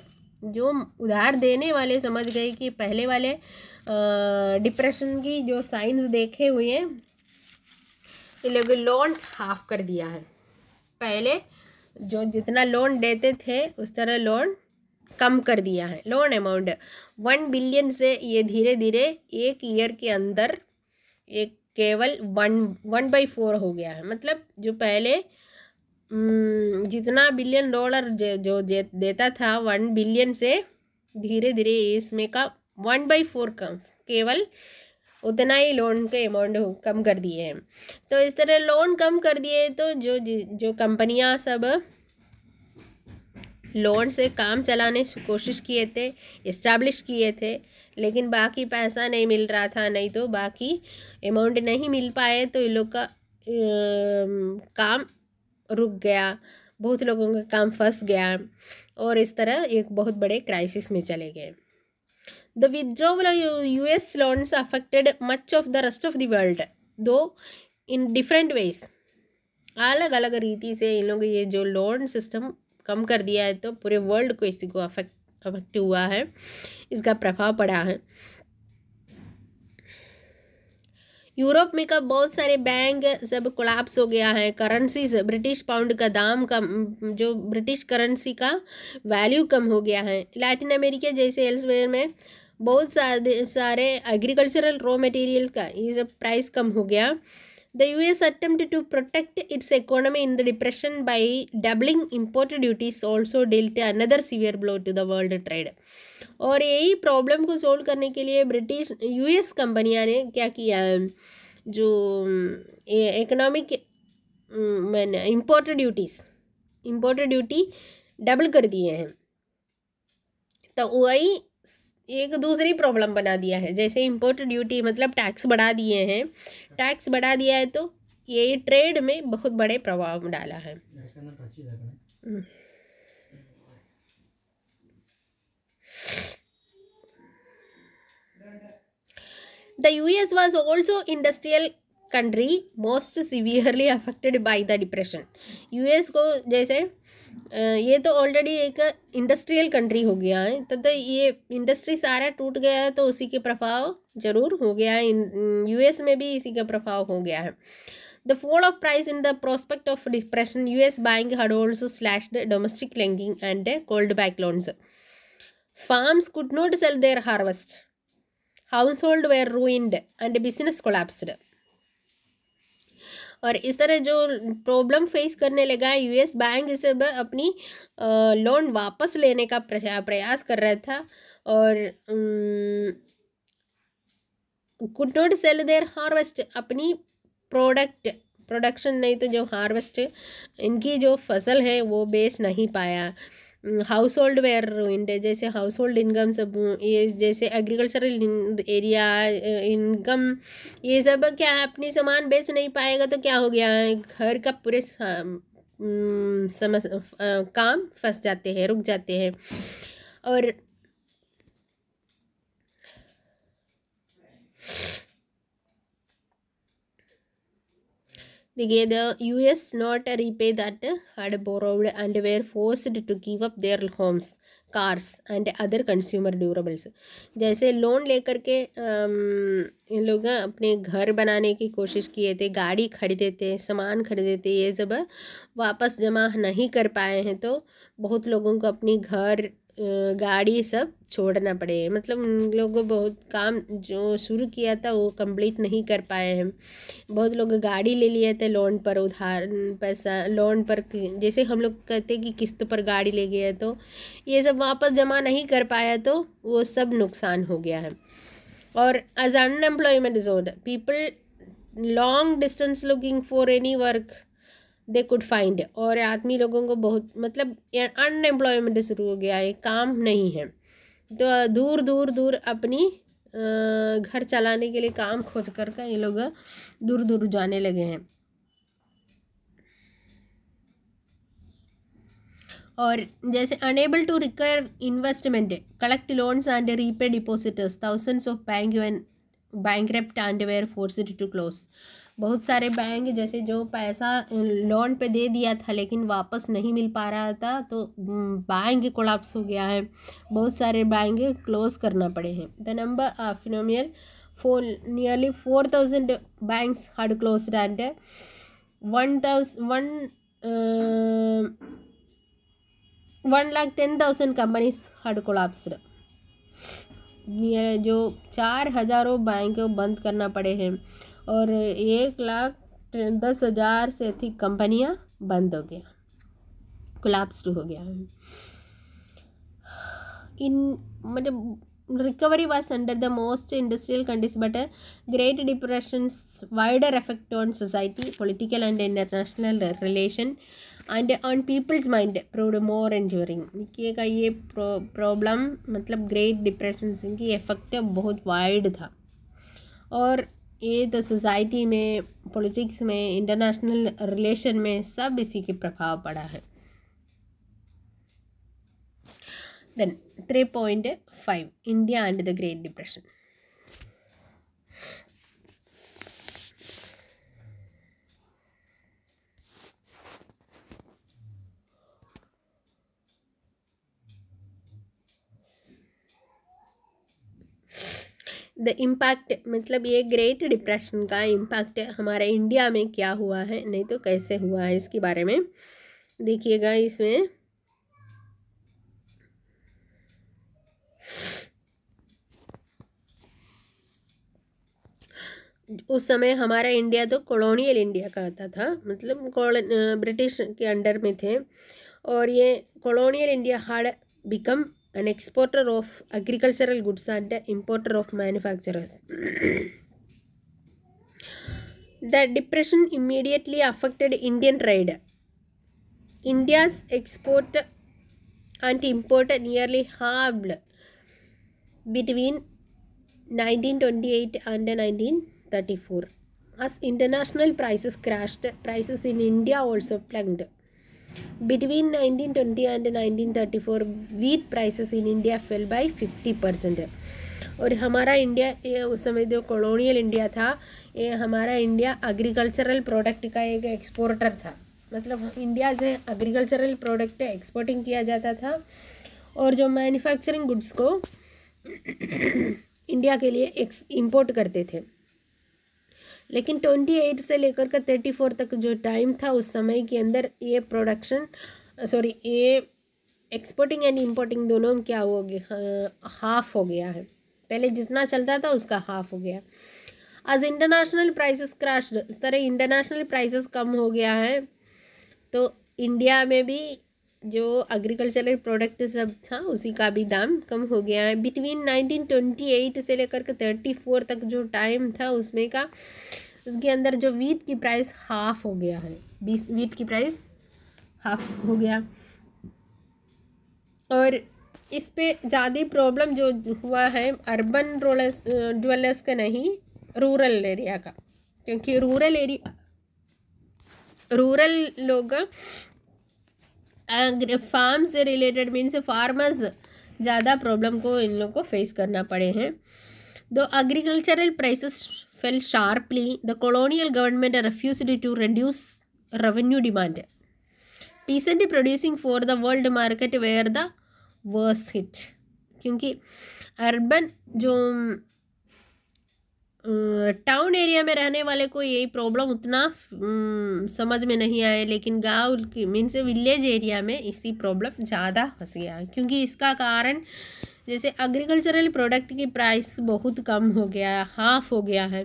जो उधार देने वाले समझ गए कि पहले वाले डिप्रेशन की जो साइंस देखे हुए हैं लोग लोन हाफ कर दिया है पहले जो जितना लोन देते थे उस तरह लोन कम कर दिया है लोन अमाउंट वन बिलियन से ये धीरे धीरे एक ईयर के अंदर एक केवल वन वन बाई फोर हो गया है मतलब जो पहले हम्म, जितना बिलियन डॉलर जो देता था वन बिलियन से धीरे धीरे इसमें का वन बाई फोर कम केवल उतना ही लोन के अमाउंट कम कर दिए हैं तो इस तरह लोन कम कर दिए तो जो जो कंपनियां सब लोन से काम चलाने की कोशिश किए थे इस्टेब्लिश किए थे लेकिन बाकी पैसा नहीं मिल रहा था नहीं तो बाकी अमाउंट नहीं मिल पाए तो इन लोग का आ, काम रुक गया बहुत लोगों का काम फंस गया और इस तरह एक बहुत बड़े क्राइसिस में चले गए the withdrawal U S loans affected much of the rest of the world though in different ways अलग अलग रीति से इन लोग ये जो लोन सिस्टम कम कर दिया है तो पूरे वर्ल्ड को इसी को अफेक्ट अफेक्ट हुआ है इसका प्रभाव पड़ा है यूरोप में का बहुत सारे बैंक सब कोलाप्स हो गया है करेंसी ब्रिटिश पाउंड का दाम कम जो ब्रिटिश करेंसी का वैल्यू कम हो गया है लैटिन अमेरिका जैसे एल्सवेयर में बहुत सारे सारे एग्रीकल्चरल रॉ मटेरियल का ये सब प्राइस कम हो गया The US attempt to protect its economy in the depression by doubling import duties also dealt another severe blow to the world trade. और यही problem को solve करने के लिए British US कंपनियां ने क्या किया जो economic मैंने import duties import duty double कर दिए हैं तो वही एक दूसरी प्रॉब्लम बना दिया है जैसे इम्पोर्ट ड्यूटी मतलब टैक्स बढ़ा दिए हैं टैक्स बढ़ा दिया है तो ये ट्रेड में बहुत बड़े प्रभाव डाला है hmm. The was also industrial country most most affected by the depression depression. US को जैसे ये तो ऑलरेडी एक इंडस्ट्रियल कंट्री हो गया है तब तो, तो ये इंडस्ट्री सारा टूट गया है तो उसी के प्रभाव जरूर हो गया है यूएस में भी इसी का प्रभाव हो गया है the fall of price in the prospect of depression U S buying had also slashed domestic lending and called back loans farms could not sell their harvest household were ruined and business collapsed और इस तरह जो problem face करने लगा US bank इसे अपनी loan वापस लेने का प्रयास कर रहा था और कुटोड सेल देर हार्वेस्ट अपनी प्रोडक्ट प्रोडक्शन नहीं तो जो हार्वेस्ट इनकी जो फसल है वो बेच नहीं पाया हाउस होल्ड वेयर रूइंड जैसे हाउस होल्ड इनकम सब ये जैसे एग्रीकल्चरल एरिया इनकम ये सब क्या अपनी सामान बेच नहीं पाएगा तो क्या हो गया घर का पूरे काम फंस जाते हैं रुक जाते हैं और Together, US not repay that had borrowed and were forced to give up their homes, cars and other consumer durables. जैसे लोन लेकर के इन लोग अपने घर बनाने की कोशिश किए थे गाड़ी खरीदे थे सामान खरीदे थे ये जब वापस जमा नहीं कर पाए हैं तो बहुत लोगों को अपनी घर गाड़ी सब छोड़ना पड़े मतलब उन लोगों को बहुत काम जो शुरू किया था वो कंप्लीट नहीं कर पाए हैं बहुत लोग गाड़ी ले लिए थे लोन पर उधार पैसा लोन पर जैसे हम लोग कहते हैं कि किस्त पर गाड़ी ले गए तो ये सब वापस जमा नहीं कर पाया तो वो सब नुकसान हो गया है और as unemployment zone people long distance looking for any work they could find और आदमी लोगों को बहुत मतलब अनएम्प्लॉयमेंट शुरू हो गया है काम नहीं है तो दूर दूर दूर अपनी घर चलाने के लिए काम खोज कर का ये लोग दूर दूर जाने लगे हैं और जैसे unable to require investment collect loans and repay depositors thousands of bank bankrupt and were forced to close बहुत सारे बैंक जैसे जो पैसा लोन पे दे दिया था लेकिन वापस नहीं मिल पा रहा था तो बैंक कोलाप्स हो गया है बहुत सारे बैंक क्लोज करना पड़े हैं द नंबर ऑफ फिनोमियर four nearly four thousand banks had closed and one one one one lakh ten thousand companies had collapsed जो चार हज़ारों बैंक बंद करना पड़े हैं और एक लाख दस हज़ार से अधिक कंपनियां बंद हो गया कोलैप्स्ड हो गया इन मतलब recovery was under the most industrial countries but great depression wider effect on society political and international relation and on people's mind proved more enduring निकी का ये प्रॉब्लम मतलब ग्रेट डिप्रेशन की इफेक्ट बहुत वाइड था और ये तो सोसाइटी में पॉलिटिक्स में इंटरनेशनल रिलेशन में सब इसी के प्रभाव पड़ा है then three point five India and the great depression the impact मतलब ये ग्रेट डिप्रेशन का इम्पैक्ट हमारे इंडिया में क्या हुआ है नहीं तो कैसे हुआ है इसके बारे में देखिएगा इसमें उस समय हमारा इंडिया तो कॉलोनियल इंडिया कहता था मतलब ब्रिटिश के अंडर में थे और ये colonial India had become an exporter of agricultural goods and an importer of manufacturers. the depression immediately affected Indian trade. India's export and import nearly halved between 1928 and 1934. As international prices crashed, prices in India also plunged. Between 1920 and 1934, wheat prices in India fell by 50 percent और हमारा India ये उस समय जो colonial India था ये हमारा India agricultural product का एक एक्सपोर्टर था मतलब इंडिया से एग्रीकल्चरल प्रोडक्ट एक्सपोर्टिंग किया जाता था और जो मैन्युफैक्चरिंग गुड्स को इंडिया के लिए एक्स इम्पोर्ट करते थे लेकिन ट्वेंटी एट से लेकर के थर्टी फोर तक जो टाइम था उस समय के अंदर ये प्रोडक्शन सॉरी ये एक्सपोर्टिंग एंड इम्पोर्टिंग दोनों में क्या हो गया हाफ हो गया है पहले जितना चलता था उसका हाफ हो गया आज इंटरनेशनल प्राइसेस क्रैश इस तरह इंटरनेशनल प्राइसेस कम हो गया है तो इंडिया में भी जो एग्रीकल्चरल प्रोडक्ट सब था उसी का भी दाम कम हो गया है बिटवीन नाइनटीन ट्वेंटी एट से लेकर के थर्टी फोर तक जो टाइम था उसमें का उसके अंदर जो वीट की प्राइस हाफ हो गया है बीस वीट की प्राइस हाफ हो गया और इस पे ज़्यादा प्रॉब्लम जो हुआ है अर्बन रोलर्स डुअलर्स का नहीं रूरल एरिया का क्योंकि रूरल एरिया रूरल लोग फार्म से रिलेटेड मीन्स फार्मर्स ज़्यादा प्रॉब्लम को इन लोग को फेस करना पड़े हैं though agricultural price fell sharply the colonial government refused to reduce revenue demand peasant producing for the world market were the worst hit क्योंकि अर्बन जो टाउन एरिया में रहने वाले को यही प्रॉब्लम उतना समझ में नहीं आया लेकिन गांव मीन्स विलेज एरिया में इसी प्रॉब्लम ज़्यादा फंस गया क्योंकि इसका कारण जैसे एग्रीकल्चरल प्रोडक्ट की प्राइस बहुत कम हो गया हाफ हो गया है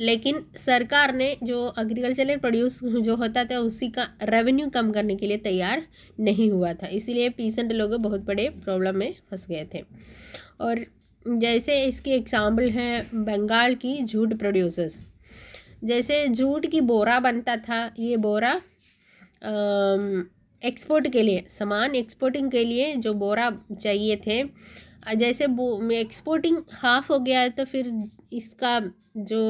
लेकिन सरकार ने जो एग्रीकल्चरल प्रोड्यूस जो होता था उसी का रेवेन्यू कम करने के लिए तैयार नहीं हुआ था इसीलिए पीसेंट लोग बहुत बड़े प्रॉब्लम में फंस गए थे और जैसे इसके एग्जाम्पल है बंगाल की जूट प्रोड्यूसर्स जैसे जूट की बोरा बनता था ये बोरा एक्सपोर्ट के लिए सामान एक्सपोर्टिंग के लिए जो बोरा चाहिए थे जैसे बो एक्सपोर्टिंग हाफ हो गया है तो फिर इसका जो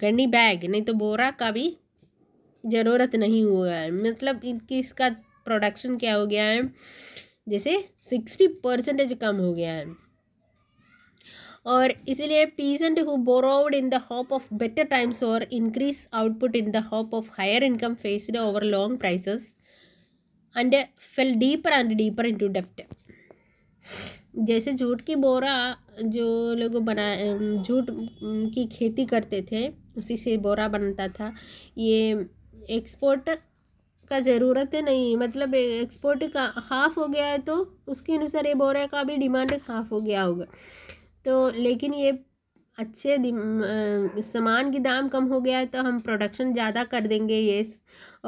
गन्नी बैग नहीं तो बोरा का भी ज़रूरत नहीं हुआ है मतलब इनकी इसका प्रोडक्शन क्या हो गया है जैसे सिक्सटी परसेंटेज कम हो गया है और इसलिए peasant who borrowed in the hope of better times और increase output in the hope of higher income faced over long price and fell deeper and deeper into डेप्ट जैसे झूठ की बोरा जो लोग बना झूठ की खेती करते थे उसी से बोरा बनता था ये एक्सपोर्ट का ज़रूरत नहीं मतलब एक्सपोर्ट का हाफ हो गया है तो उसके अनुसार ये बोरा का भी डिमांड हाफ हो गया होगा तो लेकिन ये अच्छे सामान की दाम कम हो गया है तो हम प्रोडक्शन ज़्यादा कर देंगे ये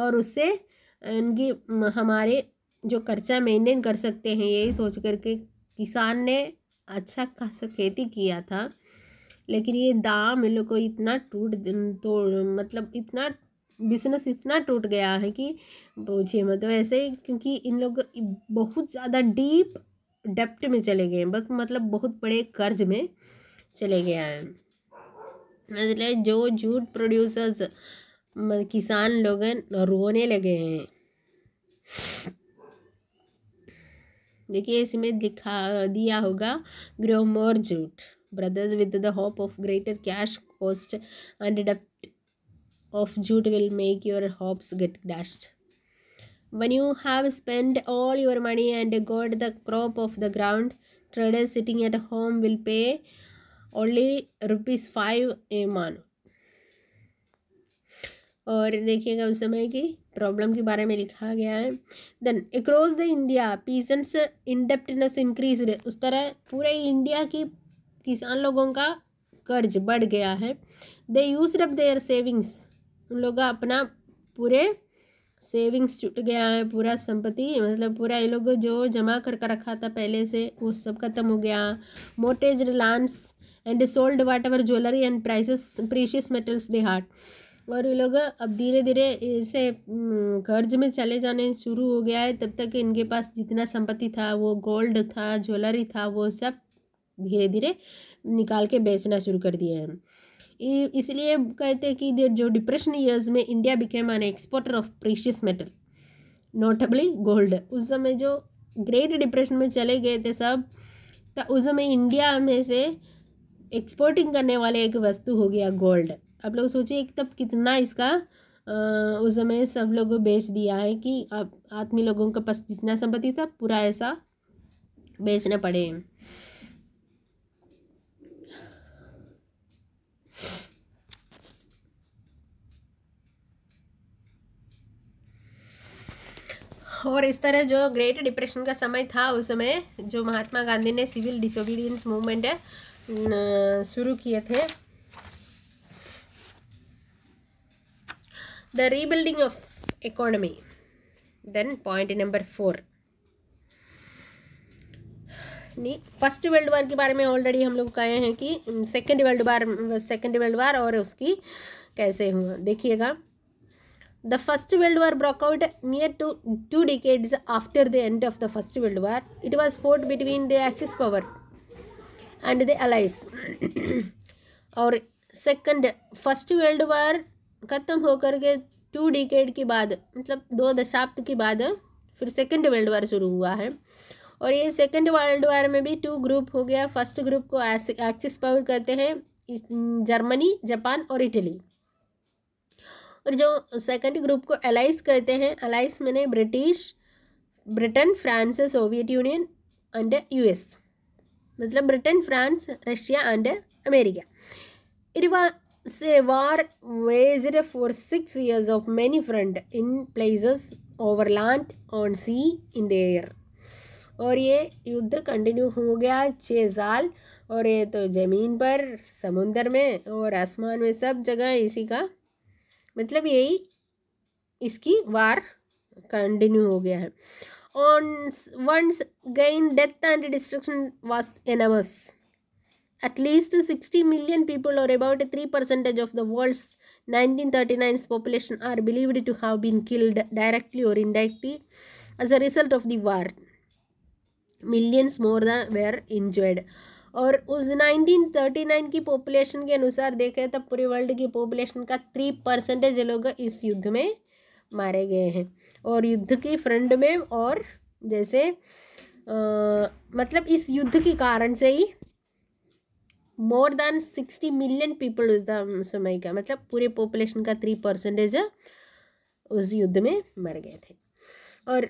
और उससे इनकी हमारे जो खर्चा मेनटेन कर सकते हैं यही सोच करके किसान ने अच्छा खासा खेती किया था लेकिन ये दाम इन लोग को इतना टूट तो मतलब इतना बिजनेस इतना टूट गया है कि पूछिए मतलब ऐसे क्योंकि इन लोग बहुत ज़्यादा डीप डेप्ट में चले गए बस मतलब बहुत बड़े कर्ज में चले गया है इसलिए मतलब जो जूट प्रोड्यूसर्स मतलब किसान लोग रोने लगे हैं देखिए इसमें दिखा दिया होगा grow more jute brothers with the hope of greater cash cost and डेप्ट of jute will make your hopes get dust When you have spent all your money and got the crop of the ground, trader sitting at home will pay only rupees 5 a month और देखिएगा उस समय की problem के बारे में लिखा गया है then across the India peasants indebtedness increase उस तरह पूरे इंडिया की किसान लोगों का कर्ज बढ़ गया है they use up their savings उन लोग का अपना पूरे सेविंग्स छूट गया है पूरा संपत्ति मतलब पूरा ये लोग जो जमा कर कर रखा था पहले से वो सब खत्म हो गया mortgage reliance and sold whatever jewellery and prices precious metals they had और ये लोग अब धीरे धीरे इसे कर्ज में चले जाने शुरू हो गया है तब तक इनके पास जितना संपत्ति था वो गोल्ड था ज्वेलरी था वो सब धीरे धीरे निकाल के बेचना शुरू कर दिए हैं इसलिए कहते हैं कि जो डिप्रेशन ईयर्स में India became an exporter of precious metal notably gold उस समय जो ग्रेट डिप्रेशन में चले गए थे सब तो उस समय इंडिया में से एक्सपोर्टिंग करने वाले एक वस्तु हो गया गोल्ड आप लोग सोचिए तब कितना इसका उस समय सब लोगों बेच दिया है कि अब आदमी लोगों के पास जितना संपत्ति था पूरा ऐसा बेचना पड़े और इस तरह जो ग्रेट डिप्रेशन का समय था उस समय जो महात्मा गांधी ने सिविल डिसोबीडियंस मूवमेंट शुरू किए थे the rebuilding of economy then point number four नहीं फर्स्ट वर्ल्ड वार के बारे में ऑलरेडी हम लोग कहे हैं कि second world war second world war और उसकी कैसे हुआ देखिएगा The First World War broke out near to two decades after the end of the First World War. It was fought between the Axis power and the Allies. और second first world war ख़त्म होकर के to decade के बाद मतलब दो दशाब्द के बाद फिर सेकंड वर्ल्ड वार शुरू हुआ है और ये सेकंड वर्ल्ड वार में भी टू ग्रुप हो गया फर्स्ट ग्रुप को एक्सिस पावर कहते हैं जर्मनी जापान और इटली और जो सेकंड ग्रुप को अलाइस कहते हैं अलाइस मैंने British Britain France Soviet Union and U S मतलब Britain France Russia and America it से war war for six years of many front in places over land on sea in the air और ये युद्ध continue हो गया छः साल और ये तो ज़मीन पर समुंदर में और आसमान में सब जगह इसी का मतलब यही इसकी वार कंटिन्यू हो गया है on once again death and destruction was enormous at least sixty million people और about three percentage of the world's nineteen thirty nine population are believed to have been killed directly और indirectly as a result of the war millions more than were injured और उस 1939 की population के अनुसार देखें तो पूरे वर्ल्ड की पॉपुलेशन का थ्री परसेंटेज लोग इस युद्ध में मारे गए हैं और युद्ध की फ्रंट में और जैसे आ, मतलब इस युद्ध के कारण से ही more than sixty million people उस समय का मतलब पूरे पॉपुलेशन का थ्री परसेंटेज उस युद्ध में मर गए थे और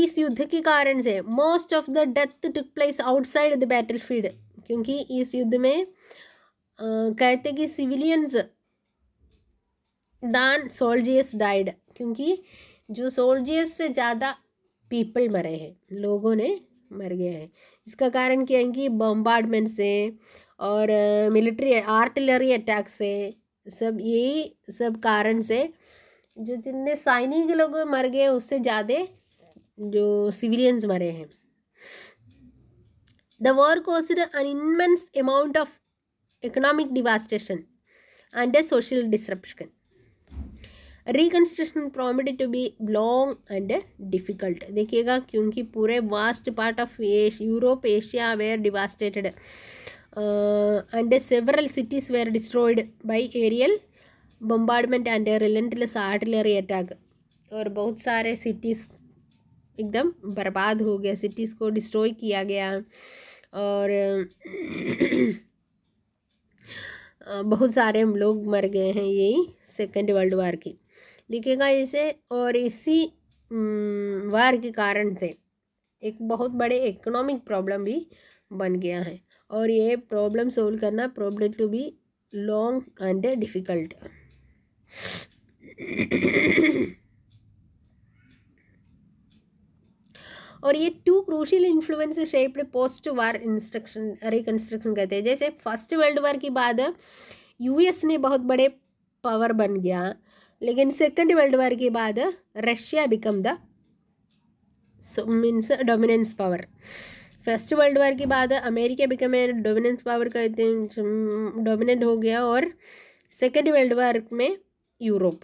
इस युद्ध के कारण से most of the death took place outside the battle field क्योंकि इस युद्ध में आ, कहते कि सिविलियंस दान सोल्जियस डाइड क्योंकि जो सोल्जियस से ज़्यादा पीपल मरे हैं लोगों ने मर गए हैं इसका कारण क्या है कि बम्बार्डमेंट से और मिलिट्री आर्टिलरी अटैक से सब यही सब कारण से जो जितने सैनिक लोग मर गए उससे ज़्यादा जो सिविलियंस मरे हैं the war caused an immense amount of economic devastation and a social disruption reconstruction promised to be long and difficult देखिएगा क्योंकि पूरे vast part of Europe Asia were devastated and several cities were destroyed by aerial bombardment and relentless artillery attack और बहुत सारे cities एकदम बर्बाद हो गया सिटीज़ को डिस्ट्रॉय किया गया और बहुत सारे हम लोग मर गए हैं यही सेकेंड वर्ल्ड वार की देखिएगा इसे और इसी वार के कारण से एक बहुत बड़े इकोनॉमिक प्रॉब्लम भी बन गया है और ये प्रॉब्लम सोल्व करना problem to be long and difficult और ये two crucial influence shaped post war instruction reconstruction कहते हैं जैसे फर्स्ट वर्ल्ड वॉर के बाद यूएस ने बहुत बड़े पावर बन गया लेकिन सेकेंड वर्ल्ड वॉर के बाद Russia become the means dominance power first world war के बाद America become a dominance power कहते हैं डोमिनेंट हो गया और सेकेंड वर्ल्ड वॉर में यूरोप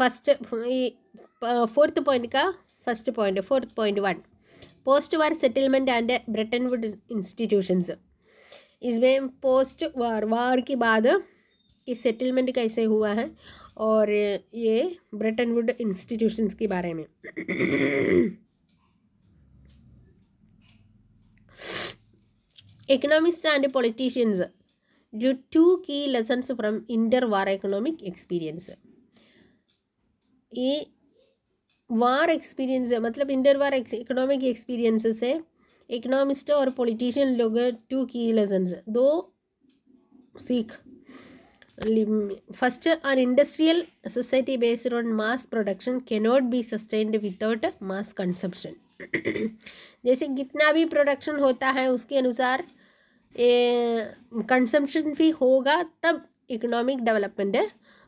फर्स्ट फोर्थ पॉइंट का first point fourth point one post war settlement and Bretton would institutions इसमें पोस्ट वार वार के बाद कि सेटलमेंट कैसे हुआ है और ये ब्रिटेन वुड इंस्टीट्यूशंस के बारे में economist and politicians drew two key lesson from inter war economic experience ये वार एक्सपीरियंस है मतलब इंटर वार इकोनॉमिक एक्सपीरियंसेस है इकोनॉमिस्ट और पॉलिटिशियन लोग टू की लेसन दो सीख first first industrial society based on mass production can not be sustained without mass consumption जैसे कितना भी प्रोडक्शन होता है उसके अनुसार कंसम्पशन भी होगा तब इकोनॉमिक डेवलपमेंट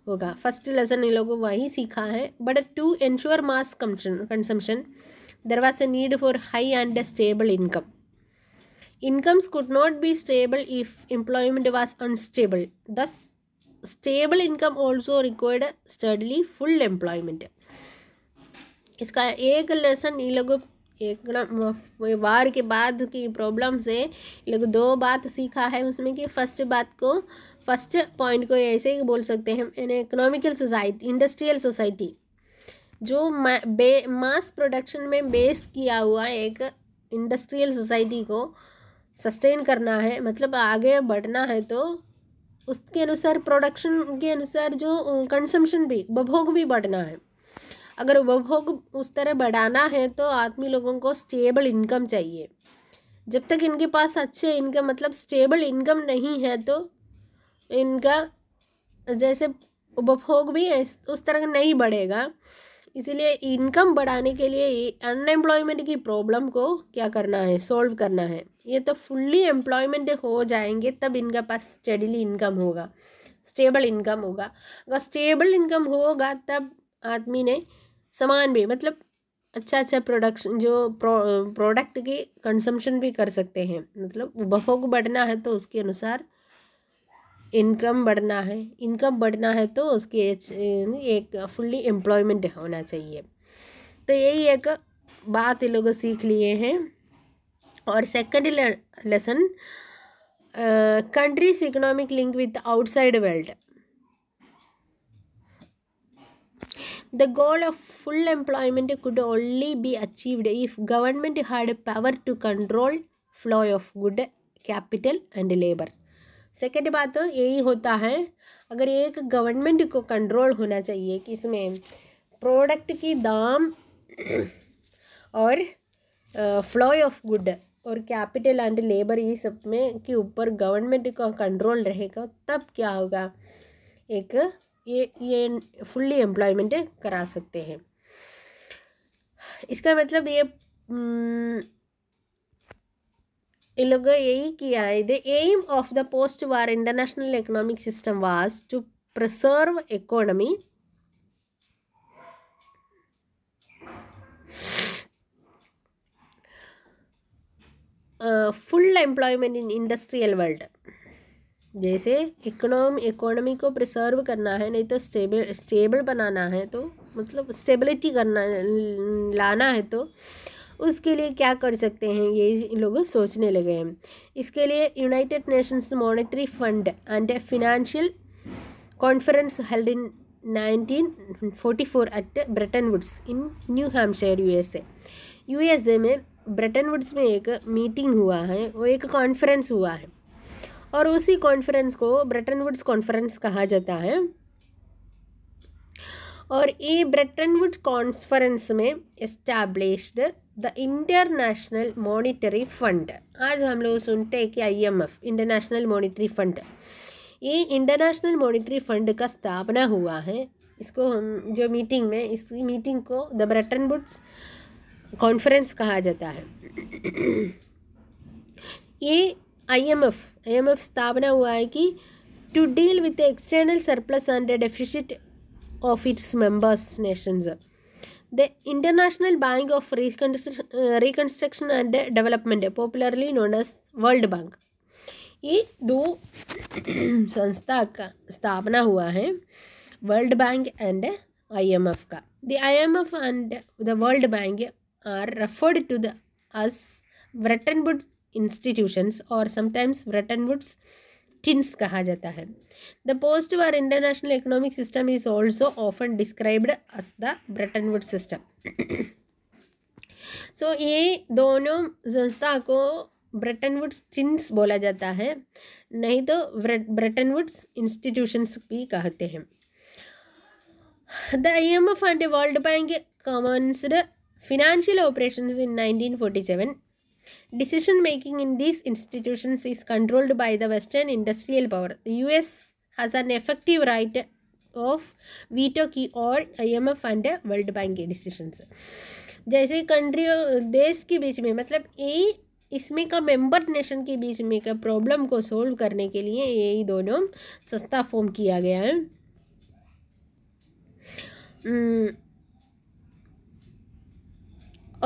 होगा फर्स्ट लेसन इन लोगों वही सीखा है but to ensure mass consumption there was a need for high and a stable income incomes could not be stable if employment was unstable thus stable income also required steady full employment इसका एक lesson इन लोगों एक वार के बाद की problem से लोग दो बात सीखा है उसमें कि फर्स्ट बात को फर्स्ट पॉइंट को ऐसे ही बोल सकते हैं इन इकोनॉमिकल सोसाइटी इंडस्ट्रियल सोसाइटी जो बे, मास प्रोडक्शन में बेस किया हुआ एक इंडस्ट्रियल सोसाइटी को सस्टेन करना है मतलब आगे बढ़ना है तो उसके अनुसार प्रोडक्शन के अनुसार जो कंसम्पशन भी उपभोग भी बढ़ना है अगर उपभोग उस तरह बढ़ाना है तो आदमी लोगों को स्टेबल इनकम चाहिए जब तक इनके पास अच्छे इनकम मतलब स्टेबल इनकम नहीं है तो इनका जैसे उपभोग भी है उस तरह नहीं बढ़ेगा इसीलिए इनकम बढ़ाने के लिए अनएम्प्लॉयमेंट की प्रॉब्लम को क्या करना है सॉल्व करना है ये तो फुल्ली एम्प्लॉयमेंट हो जाएंगे तब इनका पास स्टडीली इनकम होगा स्टेबल इनकम होगा अगर स्टेबल इनकम होगा तब आदमी ने सामान भी मतलब अच्छा अच्छा प्रोडक्शन जो प्रोडक्ट के कंसम्पन भी कर सकते हैं मतलब उपभोग बढ़ना है तो उसके अनुसार इनकम बढ़ना है इनकम बढ़ना है तो उसके एक फुल्ली एम्प्लॉयमेंट होना चाहिए तो यही एक बात ये लोग सीख लिए हैं और second lesson countries economic link with outside world the goal of full employment could only be achieved if government had power to control flow of good capital and labour second बात तो यही होता है अगर एक गवर्नमेंट को control होना चाहिए कि इसमें प्रोडक्ट की दाम और फ्लो ऑफ गुड और कैपिटल एंड लेबर ये सब में के ऊपर गवर्नमेंट का कंट्रोल रहेगा तब क्या होगा एक ये ये फुल्ली एम्प्लॉयमेंट करा सकते हैं इसका मतलब ये हम्म, इन लोग यही किया है the aim of the post war international economic system was to preserve economy full employment in industrial world जैसे इकोनॉम इकोनॉमी को प्रिजर्व करना है नहीं तो स्टेबल स्टेबल बनाना है तो मतलब स्टेबिलिटी करना लाना है तो उसके लिए क्या कर सकते हैं ये लोग सोचने लगे हैं इसके लिए United Nations monetary fund and financial conference held in 1944 at Bretton Woods in New Hampshire USA USA में ब्रिटन वुड्स में एक मीटिंग हुआ है वो एक कॉन्फ्रेंस हुआ है और उसी कॉन्फ्रेंस को ब्रिटन वुड्स कॉन्फ्रेंस कहा जाता है और ये ब्रिटन वुड कॉन्फ्रेंस में established the international monetary fund आज हम लोग सुनते हैं कि आईएमएफ इंटरनेशनल मॉनिटरी फंड ये इंटरनेशनल मॉनिटरी फंड का स्थापना हुआ है इसको हम जो मीटिंग में इस मीटिंग को द ब्रेटन बुड्स कॉन्फ्रेंस कहा जाता है ये आईएमएफ आईएमएफ स्थापना हुआ है कि to deal with external surplus and deficit of its members nations the international bank of uh, reconstruction and development popularly known as world bank ये दो संस्था का स्थापना हुआ है वर्ल्ड बैंक एंड आईएमएफ का the IMF and the world bank are referred to the as Bretton Woods institutions और sometimes Bretton Woods woods twins कहा जाता है the post war international economic system is also often described as the wood system सो ये दोनों संस्था को woods tins बोला जाता है नहीं तो वुड्स इंस्टीट्यूशंस भी कहते हैं the I M F and world bank operation in nineteen forty 1947 Decision making in these institutions is controlled by the Western industrial power. The US has an effective right of veto की और IMF and world bank के decisions. जैसे कंट्रियों देश के बीच में मतलब यही इसमें का मेंबर नेशन के बीच में का प्रॉब्लम को सोल्व करने के लिए यही दोनों सस्ता फॉर्म किया गया है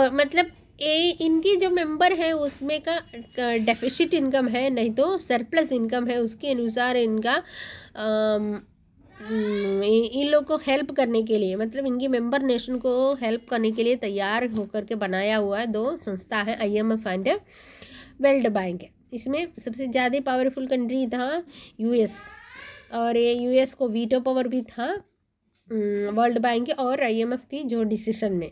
और मतलब ए इनकी जो मेंबर है उसमें का डेफिशिट इनकम है नहीं तो सरप्लस इनकम है उसके अनुसार इनका आ, इन लोग को हेल्प करने के लिए मतलब इनकी मेंबर नेशन को हेल्प करने के लिए तैयार होकर के बनाया हुआ दो संस्था है I M F and world bank इसमें सबसे ज़्यादा पावरफुल कंट्री था यूएस और ये यूएस को वीटो पावर भी था वर्ल्ड बैंक और आईएमएफ की जो डिसीशन में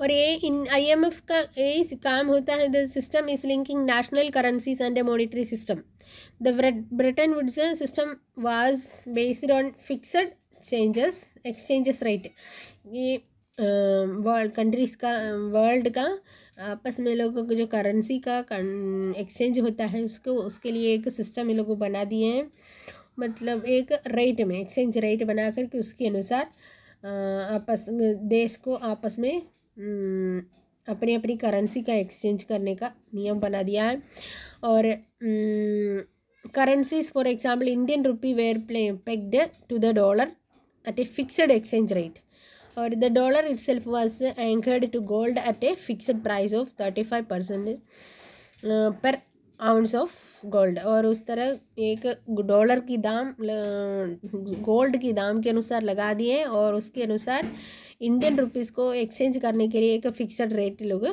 और ये इन आईएमएफ का यही काम होता है the system is linking national currencies and a monetary system the Bretton Woods system was based on fixed changes exchanges rate ये वर्ल्ड कंट्रीज़ का वर्ल्ड का आपस में लोगों को जो करेंसी का एक्सचेंज होता है उसको उसके लिए एक सिस्टम इन लोग बना दिए हैं मतलब एक रेट में एक्सचेंज रेट बना करके उसके अनुसार आपस देश को आपस में अपनी अपनी करेंसी का एक्सचेंज करने का नियम बना दिया है और currencies for example Indian rupee were play pegged to the dollar at a fixed exchange rate और the dollar itself was anchored to gold at a fixed price of thirty five percent per ounce of gold और उस तरह एक dollar की दाम gold की दाम के अनुसार लगा दिए और उसके अनुसार इंडियन रुपीज़ को एक्सचेंज करने के लिए एक फिक्सड रेट लोग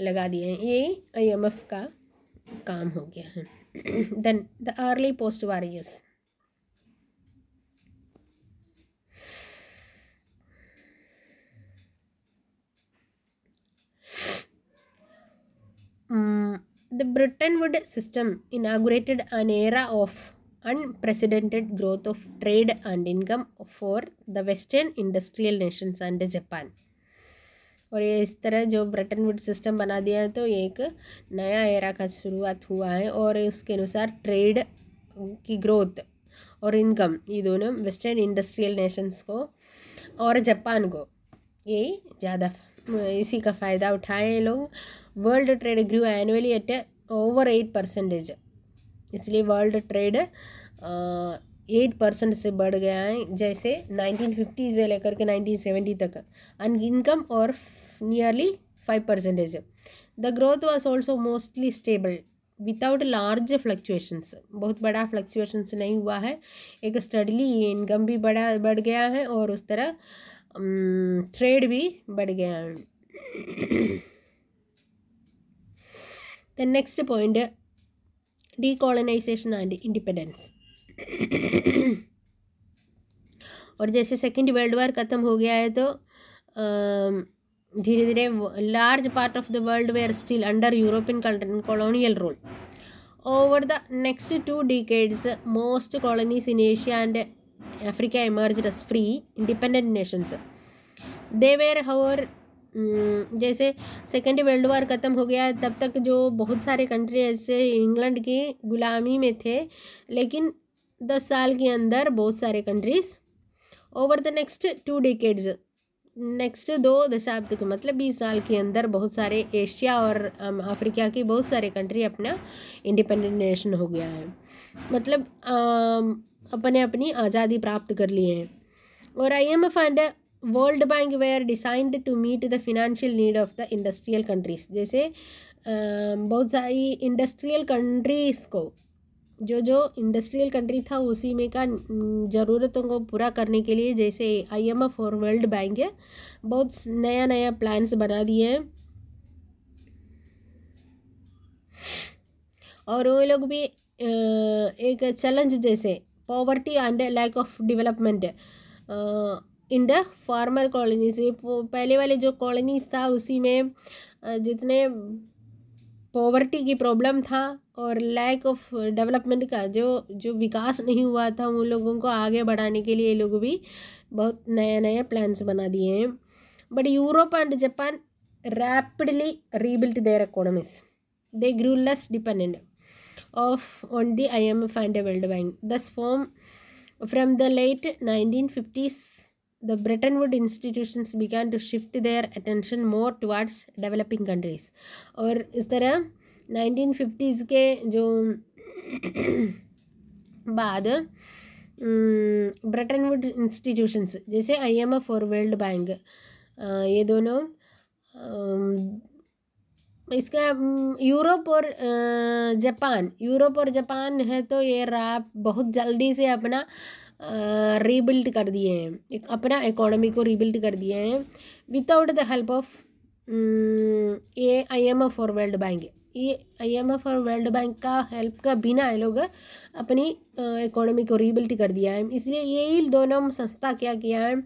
लगा दिए हैं ये एफ का काम हो गया है then the early post war years the Bretton Woods system inaugurated an era of unprecedented growth of trade and income for the western industrial nations and japan और ये इस तरह जो ब्रिटेन वुड सिस्टम बना दिया है तो ये एक नया एरा का शुरुआत हुआ है और उसके अनुसार ट्रेड की ग्रोथ और इनकम ये दोनों वेस्टर्न इंडस्ट्रियल नेशंस को और जापान को ये ज़्यादा इसी का फ़ायदा उठाए लोग world trade grow annually at over eight percentage इसलिए वर्ल्ड ट्रेड एट परसेंट से बढ़ गया है जैसे नाइनटीन फिफ्टी से लेकर के नाइनटीन सेवेंटी तक अन इनकम और nearly five percentage the growth was also mostly stable without large fluctuations बहुत बड़ा फ्लक्चुएशंस नहीं हुआ है एक स्टडली इनकम भी बढ़ा बढ़ गया है और उस तरह ट्रेड भी बढ़ गया है the next point decolonization and independence ഒരു जैसे സെക്കൻഡ് വേൾഡ് വാർ ख़त्म हो ധീരെ ധീരെ large part of the world were still under European country colonial rule over the next two decades most colonies in Asia and Africa emerged as free independent nations they were hour जैसे second world war ख़त्म हो गया तब तक जो बहुत सारे country ऐसे इंग्लैंड की गुलामी में थे लेकिन दस साल के अंदर बहुत सारे countries over the next two decades next दो दशाब्द के मतलब बीस साल के अंदर बहुत सारे एशिया और अफ्रीका की बहुत सारे कंट्री अपना इंडिपेंडेंट नेशन हो गया है मतलब अपने अपनी आज़ादी प्राप्त कर लिए हैं और I M F and world bank were designed to meet the financial need of the industrial countries जैसे बहुत सारी इंडस्ट्रियल कंट्रीज़ को जो जो इंडस्ट्रियल कंट्री था उसी में का ज़रूरतों को पूरा करने के लिए जैसे आईएमएफ और वर्ल्ड बैंक है बहुत नया नया प्लान्स बना दिए हैं और वो लोग भी एक चैलेंज जैसे poverty and lack of development in the former colonies पहले वाले जो कॉलोनीज था उसी में जितने पॉवर्टी की प्रॉब्लम था और लैक ऑफ डेवलपमेंट का जो जो विकास नहीं हुआ था उन लोगों को आगे बढ़ाने के लिए ये लोग भी बहुत नया नया प्लान्स बना दिए हैं but Europe and Japan rapidly rebuilt they grew less dependent of on of I M F and world bank thus form from the late nineteen fifties the Bretton Woods institutions began to shift their attention more towards developing countries और इस तरह nineteen fifties के जो बाद Bretton would institutions जैसे IMF और world bank ये दोनों इसका यूरोप और जापान यूरोप और जापान है तो ये रा बहुत जल्दी से अपना रीबिल्ड कर दिए हैं अपना इकोनॉमी को रीबिल्ड कर दिए हैं without the help of a I M F और वर्ल्ड बैंक ये आई एम एफ और वर्ल्ड बैंक का हेल्प का बिना ये लोग अपनी इकोनॉमी को रीबिल्ड कर दिया है इसलिए यही दोनों संस्था क्या किया है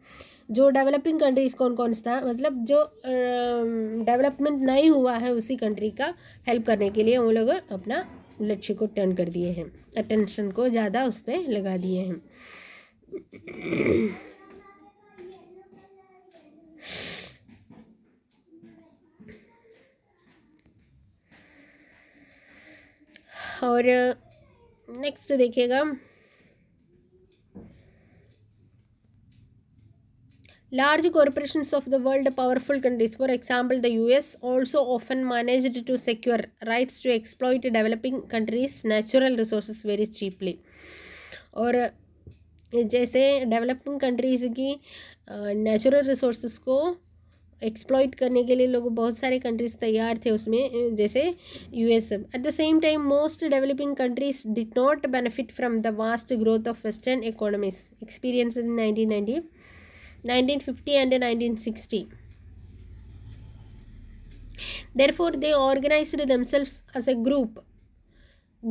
जो डेवलपिंग कंट्रीज़ कौन कौन सा मतलब जो डेवलपमेंट नहीं हुआ है उसी कंट्री का हेल्प करने के लिए वो लोग अपना लक्ष्य को टर्न कर दिए हैं अटेंशन को ज़्यादा उस पर लगा दिए हैं और नेक्स्ट देखिएगा Large corporations of the world, powerful countries, for example, the US, also often managed to secure rights to exploit developing countries' natural resources very cheaply. और जैसे डेवलपिंग कंट्रीज़ की नेचुरल रिसोर्स को एक्सप्लॉयट करने के लिए लोग बहुत सारे कंट्रीज तैयार थे उसमें जैसे US at the same time most developing countries did not benefit from the vast growth of western economies experience in nineteen ninety nineteen fifty and nineteen sixty themselves they a group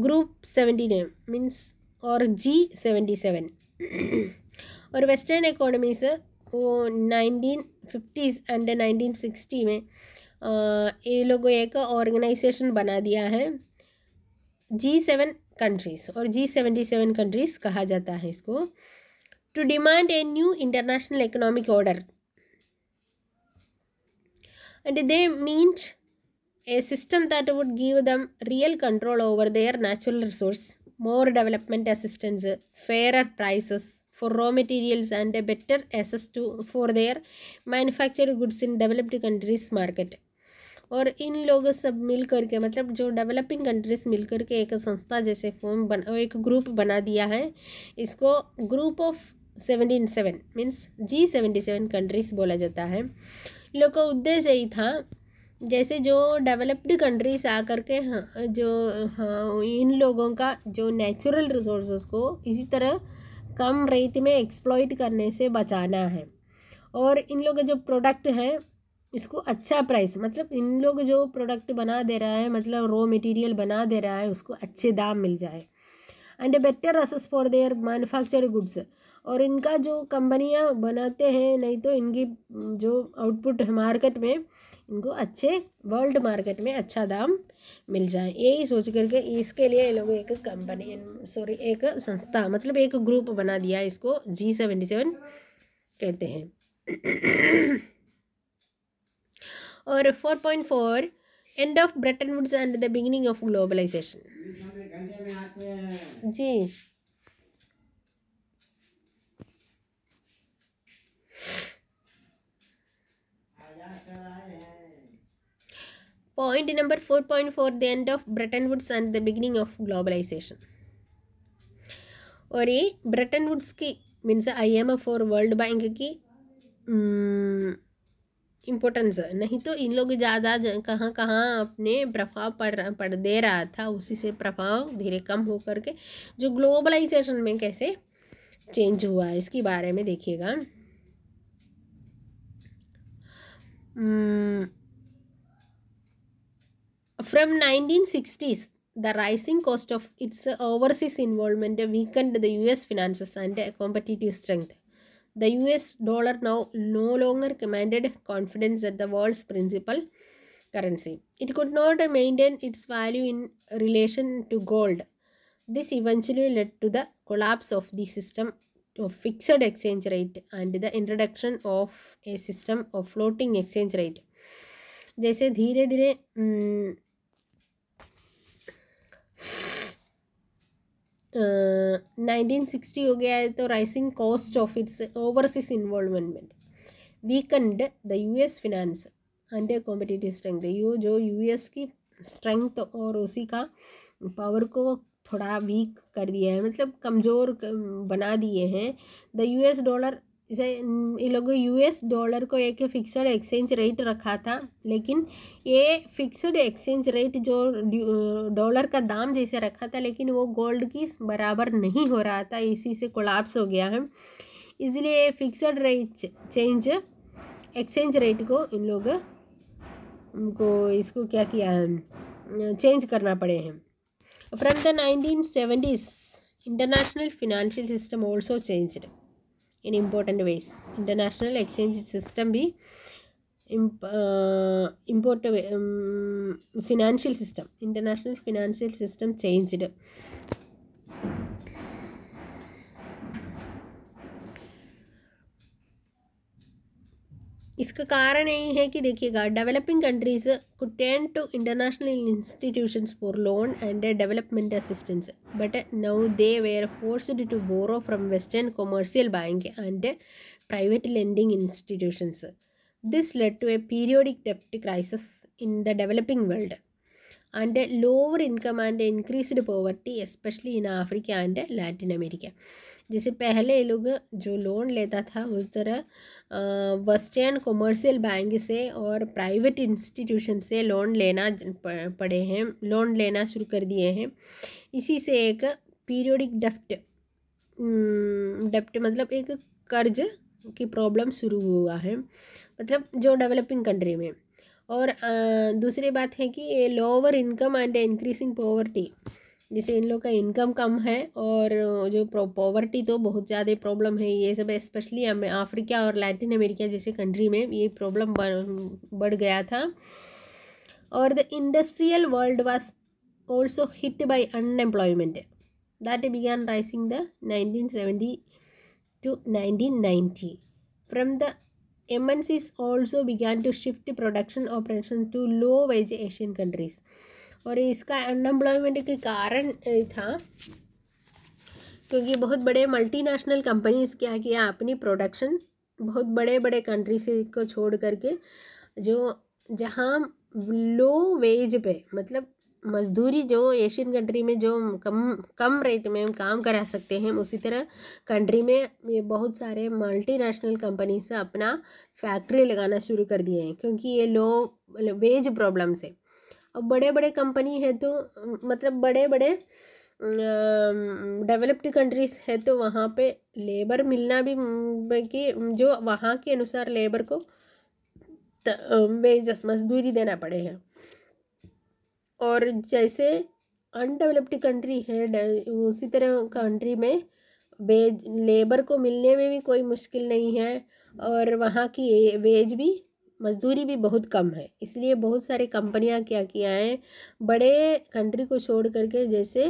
group a group means और G seventy seven और western economies वो nineteen fifties and nineteen sixty में ये लोगों एक organisation बना दिया है जी सेवन कंट्रीज़ और जी सेवेंटी सेवन कंट्रीज़ कहा जाता है इसको to demand a new international economic order and they means a system that would give them real control over their natural resource more development assist fair price for raw material outer access to for their manufactured goods in developed countries market और इन लोग सब कर के मतलब जो developing countries मिल कर के एक संस्था जैसे फॉर्म बना एक ग्रुप बना दिया है इसको group of seventy seven means G seventy seven countries बोला जाता है इन लोग का उद्देश्य यही था जैसे जो डेवलप्ड कंट्रीज आ करके हाँ जो हाँ इन लोगों का जो नेचुरल रिसोर्स को इसी तरह कम रेट में एक्सप्लॉइट करने से बचाना है और इन लोग के जो प्रोडक्ट हैं इसको अच्छा प्राइस मतलब इन लोग जो प्रोडक्ट बना दे रहा है मतलब रॉ मटेरियल बना दे रहा है उसको अच्छे दाम मिल जाए and better access for their manufacture goods और इनका जो कंपनियां बनाते हैं नहीं तो इनकी जो आउटपुट है मार्केट में इनको अच्छे वर्ल्ड मार्केट में अच्छा दाम मिल जाए यही सोच करके इसके लिए ये लोग एक कंपनी सॉरी एक संस्था मतलब एक ग्रुप बना दिया इसको जी सेवेंटी सेवन कहते हैं और four point four end of Bretton Woods and the beginning of globalization जी Point number 4.4 the end of Bretton Woods and the beginning of globalization. और ये ब्रिटेन वुड्स की मीन्स एफ और वर्ल्ड बैंक की importance mm, नहीं तो इन लोग ज़्यादा कहाँ कहाँ अपने प्रभाव पड़ पड़ दे रहा था उसी से प्रभाव धीरे कम हो करके जो ग्लोबलाइजेशन में कैसे चेंज हुआ है इसके बारे में देखिएगा mm, From 1960s, the rising cost of its uh, overseas involvement weakened the US finances and uh, competitive strength. The US dollar now no longer commanded confidence as the world's principal currency. It could not maintain its value in relation to gold. This eventually led to the collapse of the system of fixed exchange rate and the introduction of a system of floating exchange rate. जैसे धीरे धीरे nineteen sixty हो गया है तो rising cost of its overseas involvement weakened the US finance and competitive strength you जो US की strength और उसी का पावर को थोड़ा वीक कर दिया है मतलब कमज़ोर बना दिए हैं द यूएस डॉलर इन लोगों यूएस डॉलर को एक फिक्सड एक्सचेंज रेट रखा था लेकिन ये फिक्सड एक्सचेंज रेट जो डॉलर uh, का दाम जैसे रखा था लेकिन वो गोल्ड की बराबर नहीं हो रहा था इसी से कोलाप्स हो गया है इसलिए fixed rate change exchange rate को इन लोग को इसको क्या किया है चेंज करना पड़े हैं from the nineteen seventies international financial system also changed in important ways. International exchange system be imp, uh, import um, financial system. International financial system changed. इसका कारण यही है कि देखिएगा developing countries could tend to international institutions for loan and development assistance but now they were forced to borrow from western commercial bank and private lending institutions this led to a periodic debt crisis in the developing world and lower income and increased poverty especially in Africa and Latin America जैसे पहले लोग जो loan लेता था उस तरह western commercial bank से और प्राइवेट इंस्टीट्यूशन से लोन लेना पड़े हैं लोन लेना शुरू कर दिए हैं इसी से एक पीरियोडिक डेफ्ट डेफ्ट मतलब एक कर्ज की प्रॉब्लम शुरू हुआ है मतलब जो डेवलपिंग कंट्री में और दूसरी बात है कि lower income and increasing poverty जैसे इन लोग का इनकम कम है और जो पॉवर्टी तो बहुत ज़्यादा प्रॉब्लम है ये सब स्पेशली अफ्रीका और लैटिन अमेरिका जैसे कंट्री में ये प्रॉब्लम बढ़ गया था और the industrial world was also hit by unemployment that began rising the nineteen seventy two nineteen from the seas also began to shift production operation to low wage Asian countries और इसका unemployment के कारण था क्योंकि बहुत बड़े multinational companies क्या किया अपनी प्रोडक्शन बहुत बड़े बड़े कंट्री से को छोड़ करके जो जहाँ लो वेज पे मतलब मजदूरी जो एशियन कंट्री में जो कम कम रेट में काम करा सकते हैं उसी तरह कंट्री में ये बहुत सारे मल्टीनेशनल कंपनी से अपना फैक्ट्री लगाना शुरू कर दिए हैं क्योंकि ये लो वेज प्रॉब्लम्स है और बड़े बड़े कंपनी है तो मतलब बड़े बड़े डेवलप्ड कंट्रीज़ है तो वहाँ पे लेबर मिलना भी कि जो वहाँ के अनुसार लेबर को वेजस मजदूरी देना पड़ेगा और जैसे अनडेवलप्ड कंट्री है उसी तरह कंट्री में वेज लेबर को मिलने में भी कोई मुश्किल नहीं है और वहाँ की वेज भी मजदूरी भी बहुत कम है इसलिए बहुत सारे कंपनियां क्या किया है बड़े कंट्री को छोड़ करके जैसे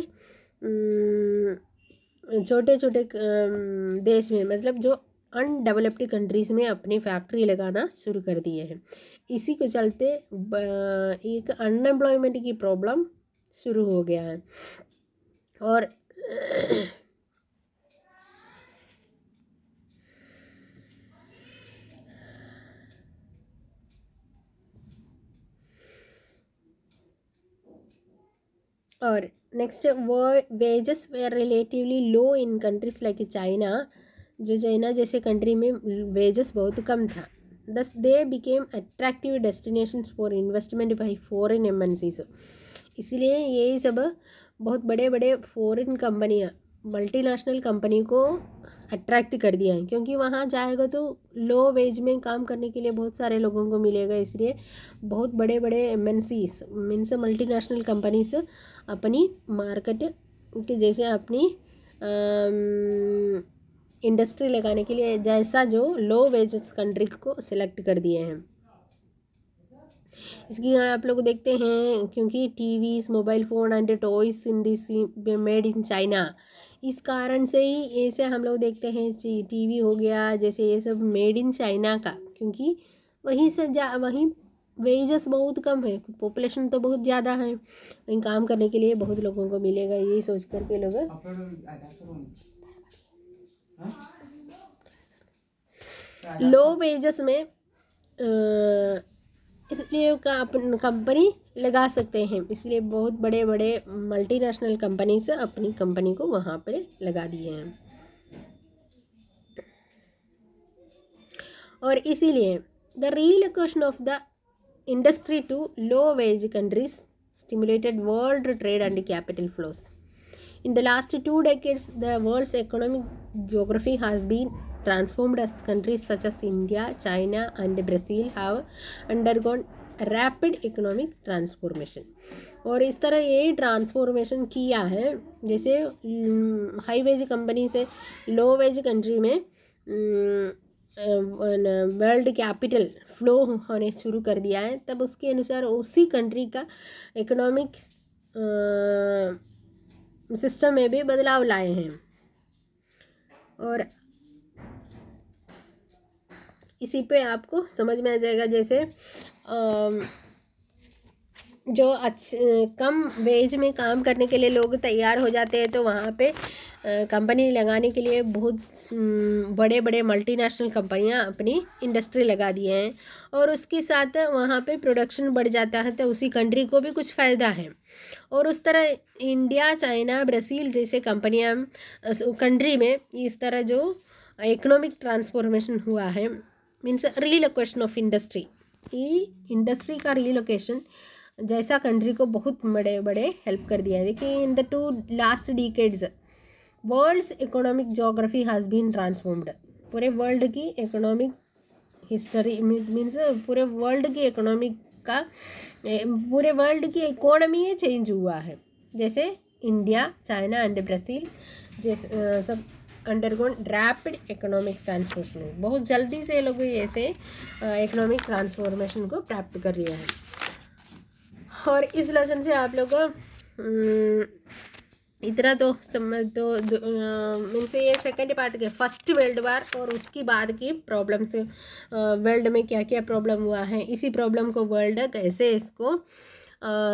छोटे छोटे देश में मतलब जो अनडेवलप्ड कंट्रीज़ में अपनी फैक्ट्री लगाना शुरू कर दिए हैं इसी के चलते एक अनएम्प्लॉयमेंट की प्रॉब्लम शुरू हो गया है और और नेक्स्ट वो wages were relatively low in countries like China जो चाइना जैसे कंट्री में वेजेस बहुत कम था thus they became attractive destination for investment by foreign MNCs इसलिए ये सब बहुत बड़े बड़े फॉरेन कंपनियाँ मल्टीनेशनल कंपनी को अट्रैक्ट कर दिया है क्योंकि वहाँ जाएगा तो लो वेज में काम करने के लिए बहुत सारे लोगों को मिलेगा इसलिए बहुत बड़े बड़े M N Cs means national companies अपनी मार्केट के जैसे अपनी इंडस्ट्री लगाने के लिए जैसा जो लो वेज कंट्री को सिलेक्ट कर दिए हैं इसकी आप लोग देखते हैं क्योंकि TVs mobile phone and toys in this made in China इस कारण से ही ऐसे हम लोग देखते हैं टीवी हो गया जैसे ये सब मेड इन चाइना का क्योंकि वहीं से जा वहीं वेजेस बहुत कम है पॉपुलेशन तो बहुत ज़्यादा है वहीं काम करने के लिए बहुत लोगों को मिलेगा यही सोच कर के लोग लो हाँ। वेजेस में इसलिए कंपनी लगा सकते हैं इसलिए बहुत बड़े बड़े मल्टीनेशनल कंपनीज अपनी कंपनी को वहाँ पर लगा दिए हैं और इसीलिए the relocation of the industry to low wage countries stimulated world trade and capital flows in the last two decades the world's economic geography has been transformed as countries such as India China and Brazil have undergone rapid economic transformation और इस तरह ये transformation किया है जैसे हम्म, high veg company से लो wage country में हम्म, world capital flow होने शुरू कर दिया है तब उसके अनुसार उसी कंट्री का इकोनॉमिक सिस्टम में भी बदलाव लाए हैं और इसी पे आपको समझ में आ जाएगा जैसे जो अच्छे कम वेज में काम करने के लिए लोग तैयार हो जाते हैं तो वहाँ पे कंपनी लगाने के लिए बहुत बड़े बड़े मल्टीनेशनल कंपनियाँ अपनी इंडस्ट्री लगा दिए हैं और उसके साथ वहाँ पे प्रोडक्शन बढ़ जाता है तो उसी कंट्री को भी कुछ फ़ायदा है और उस तरह इंडिया चाइना ब्राज़ील जैसे कंपनियाँ कंट्री में इस तरह जो इकोनॉमिक ट्रांसफॉर्मेशन हुआ है मीन्स क्वेश्चन ऑफ इंडस्ट्री ई इंडस्ट्री का रिलोकेशन जैसा कंट्री को बहुत बड़े बड़े हेल्प कर दिया है देखिए in the two last decades world's economic geography has been transformed पूरे वर्ल्ड की इकोनॉमिक हिस्टरी मीन्स पूरे वर्ल्ड की इकोनॉमिक का पूरे वर्ल्ड की इकोनॉमी चेंज हुआ है जैसे इंडिया चाइना एंड ब्राज़ील जैसे सब अंडरगोन रैपिड इकोनॉमिक ट्रांसफॉर्मेशन बहुत जल्दी से ये लोगों ऐसे इकोनॉमिक ट्रांसफॉर्मेशन को प्राप्त कर रहे है और इस लेसन से आप लोग हम्म, इतना तो समझ तो मीन्स ये सेकेंड पार्ट के फर्स्ट वर्ल्ड वार और उसकी बाद की प्रॉब्लम से वर्ल्ड में क्या क्या प्रॉब्लम हुआ है इसी प्रॉब्लम को वर्ल्ड कैसे इसको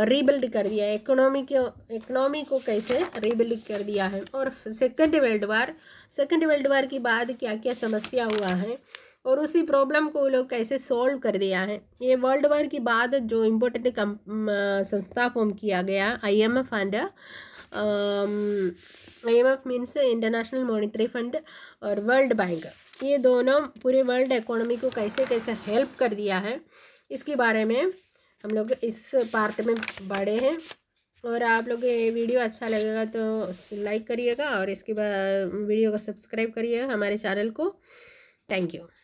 रीबिल्ड कर दिया इकोनॉमी को इकोनॉमी को कैसे रीबिल्ड कर दिया है और second world war second world war के बाद क्या क्या समस्या हुआ है और उसी प्रॉब्लम को लोग कैसे सॉल्व कर दिया है ये वर्ल्ड वार के बाद जो इम्पोर्टेंट कम संस्था फॉर्म किया गया I M F and I M F means international monetary fund और वर्ल्ड बैंक ये दोनों पूरे वर्ल्ड इकोनॉमी को कैसे कैसे हेल्प कर दिया है इसके बारे में हम लोग इस पार्ट में बड़े हैं और आप लोग ये वीडियो अच्छा लगेगा तो लाइक करिएगा और इसके बाद वीडियो को सब्सक्राइब करिएगा हमारे चैनल को थैंक यू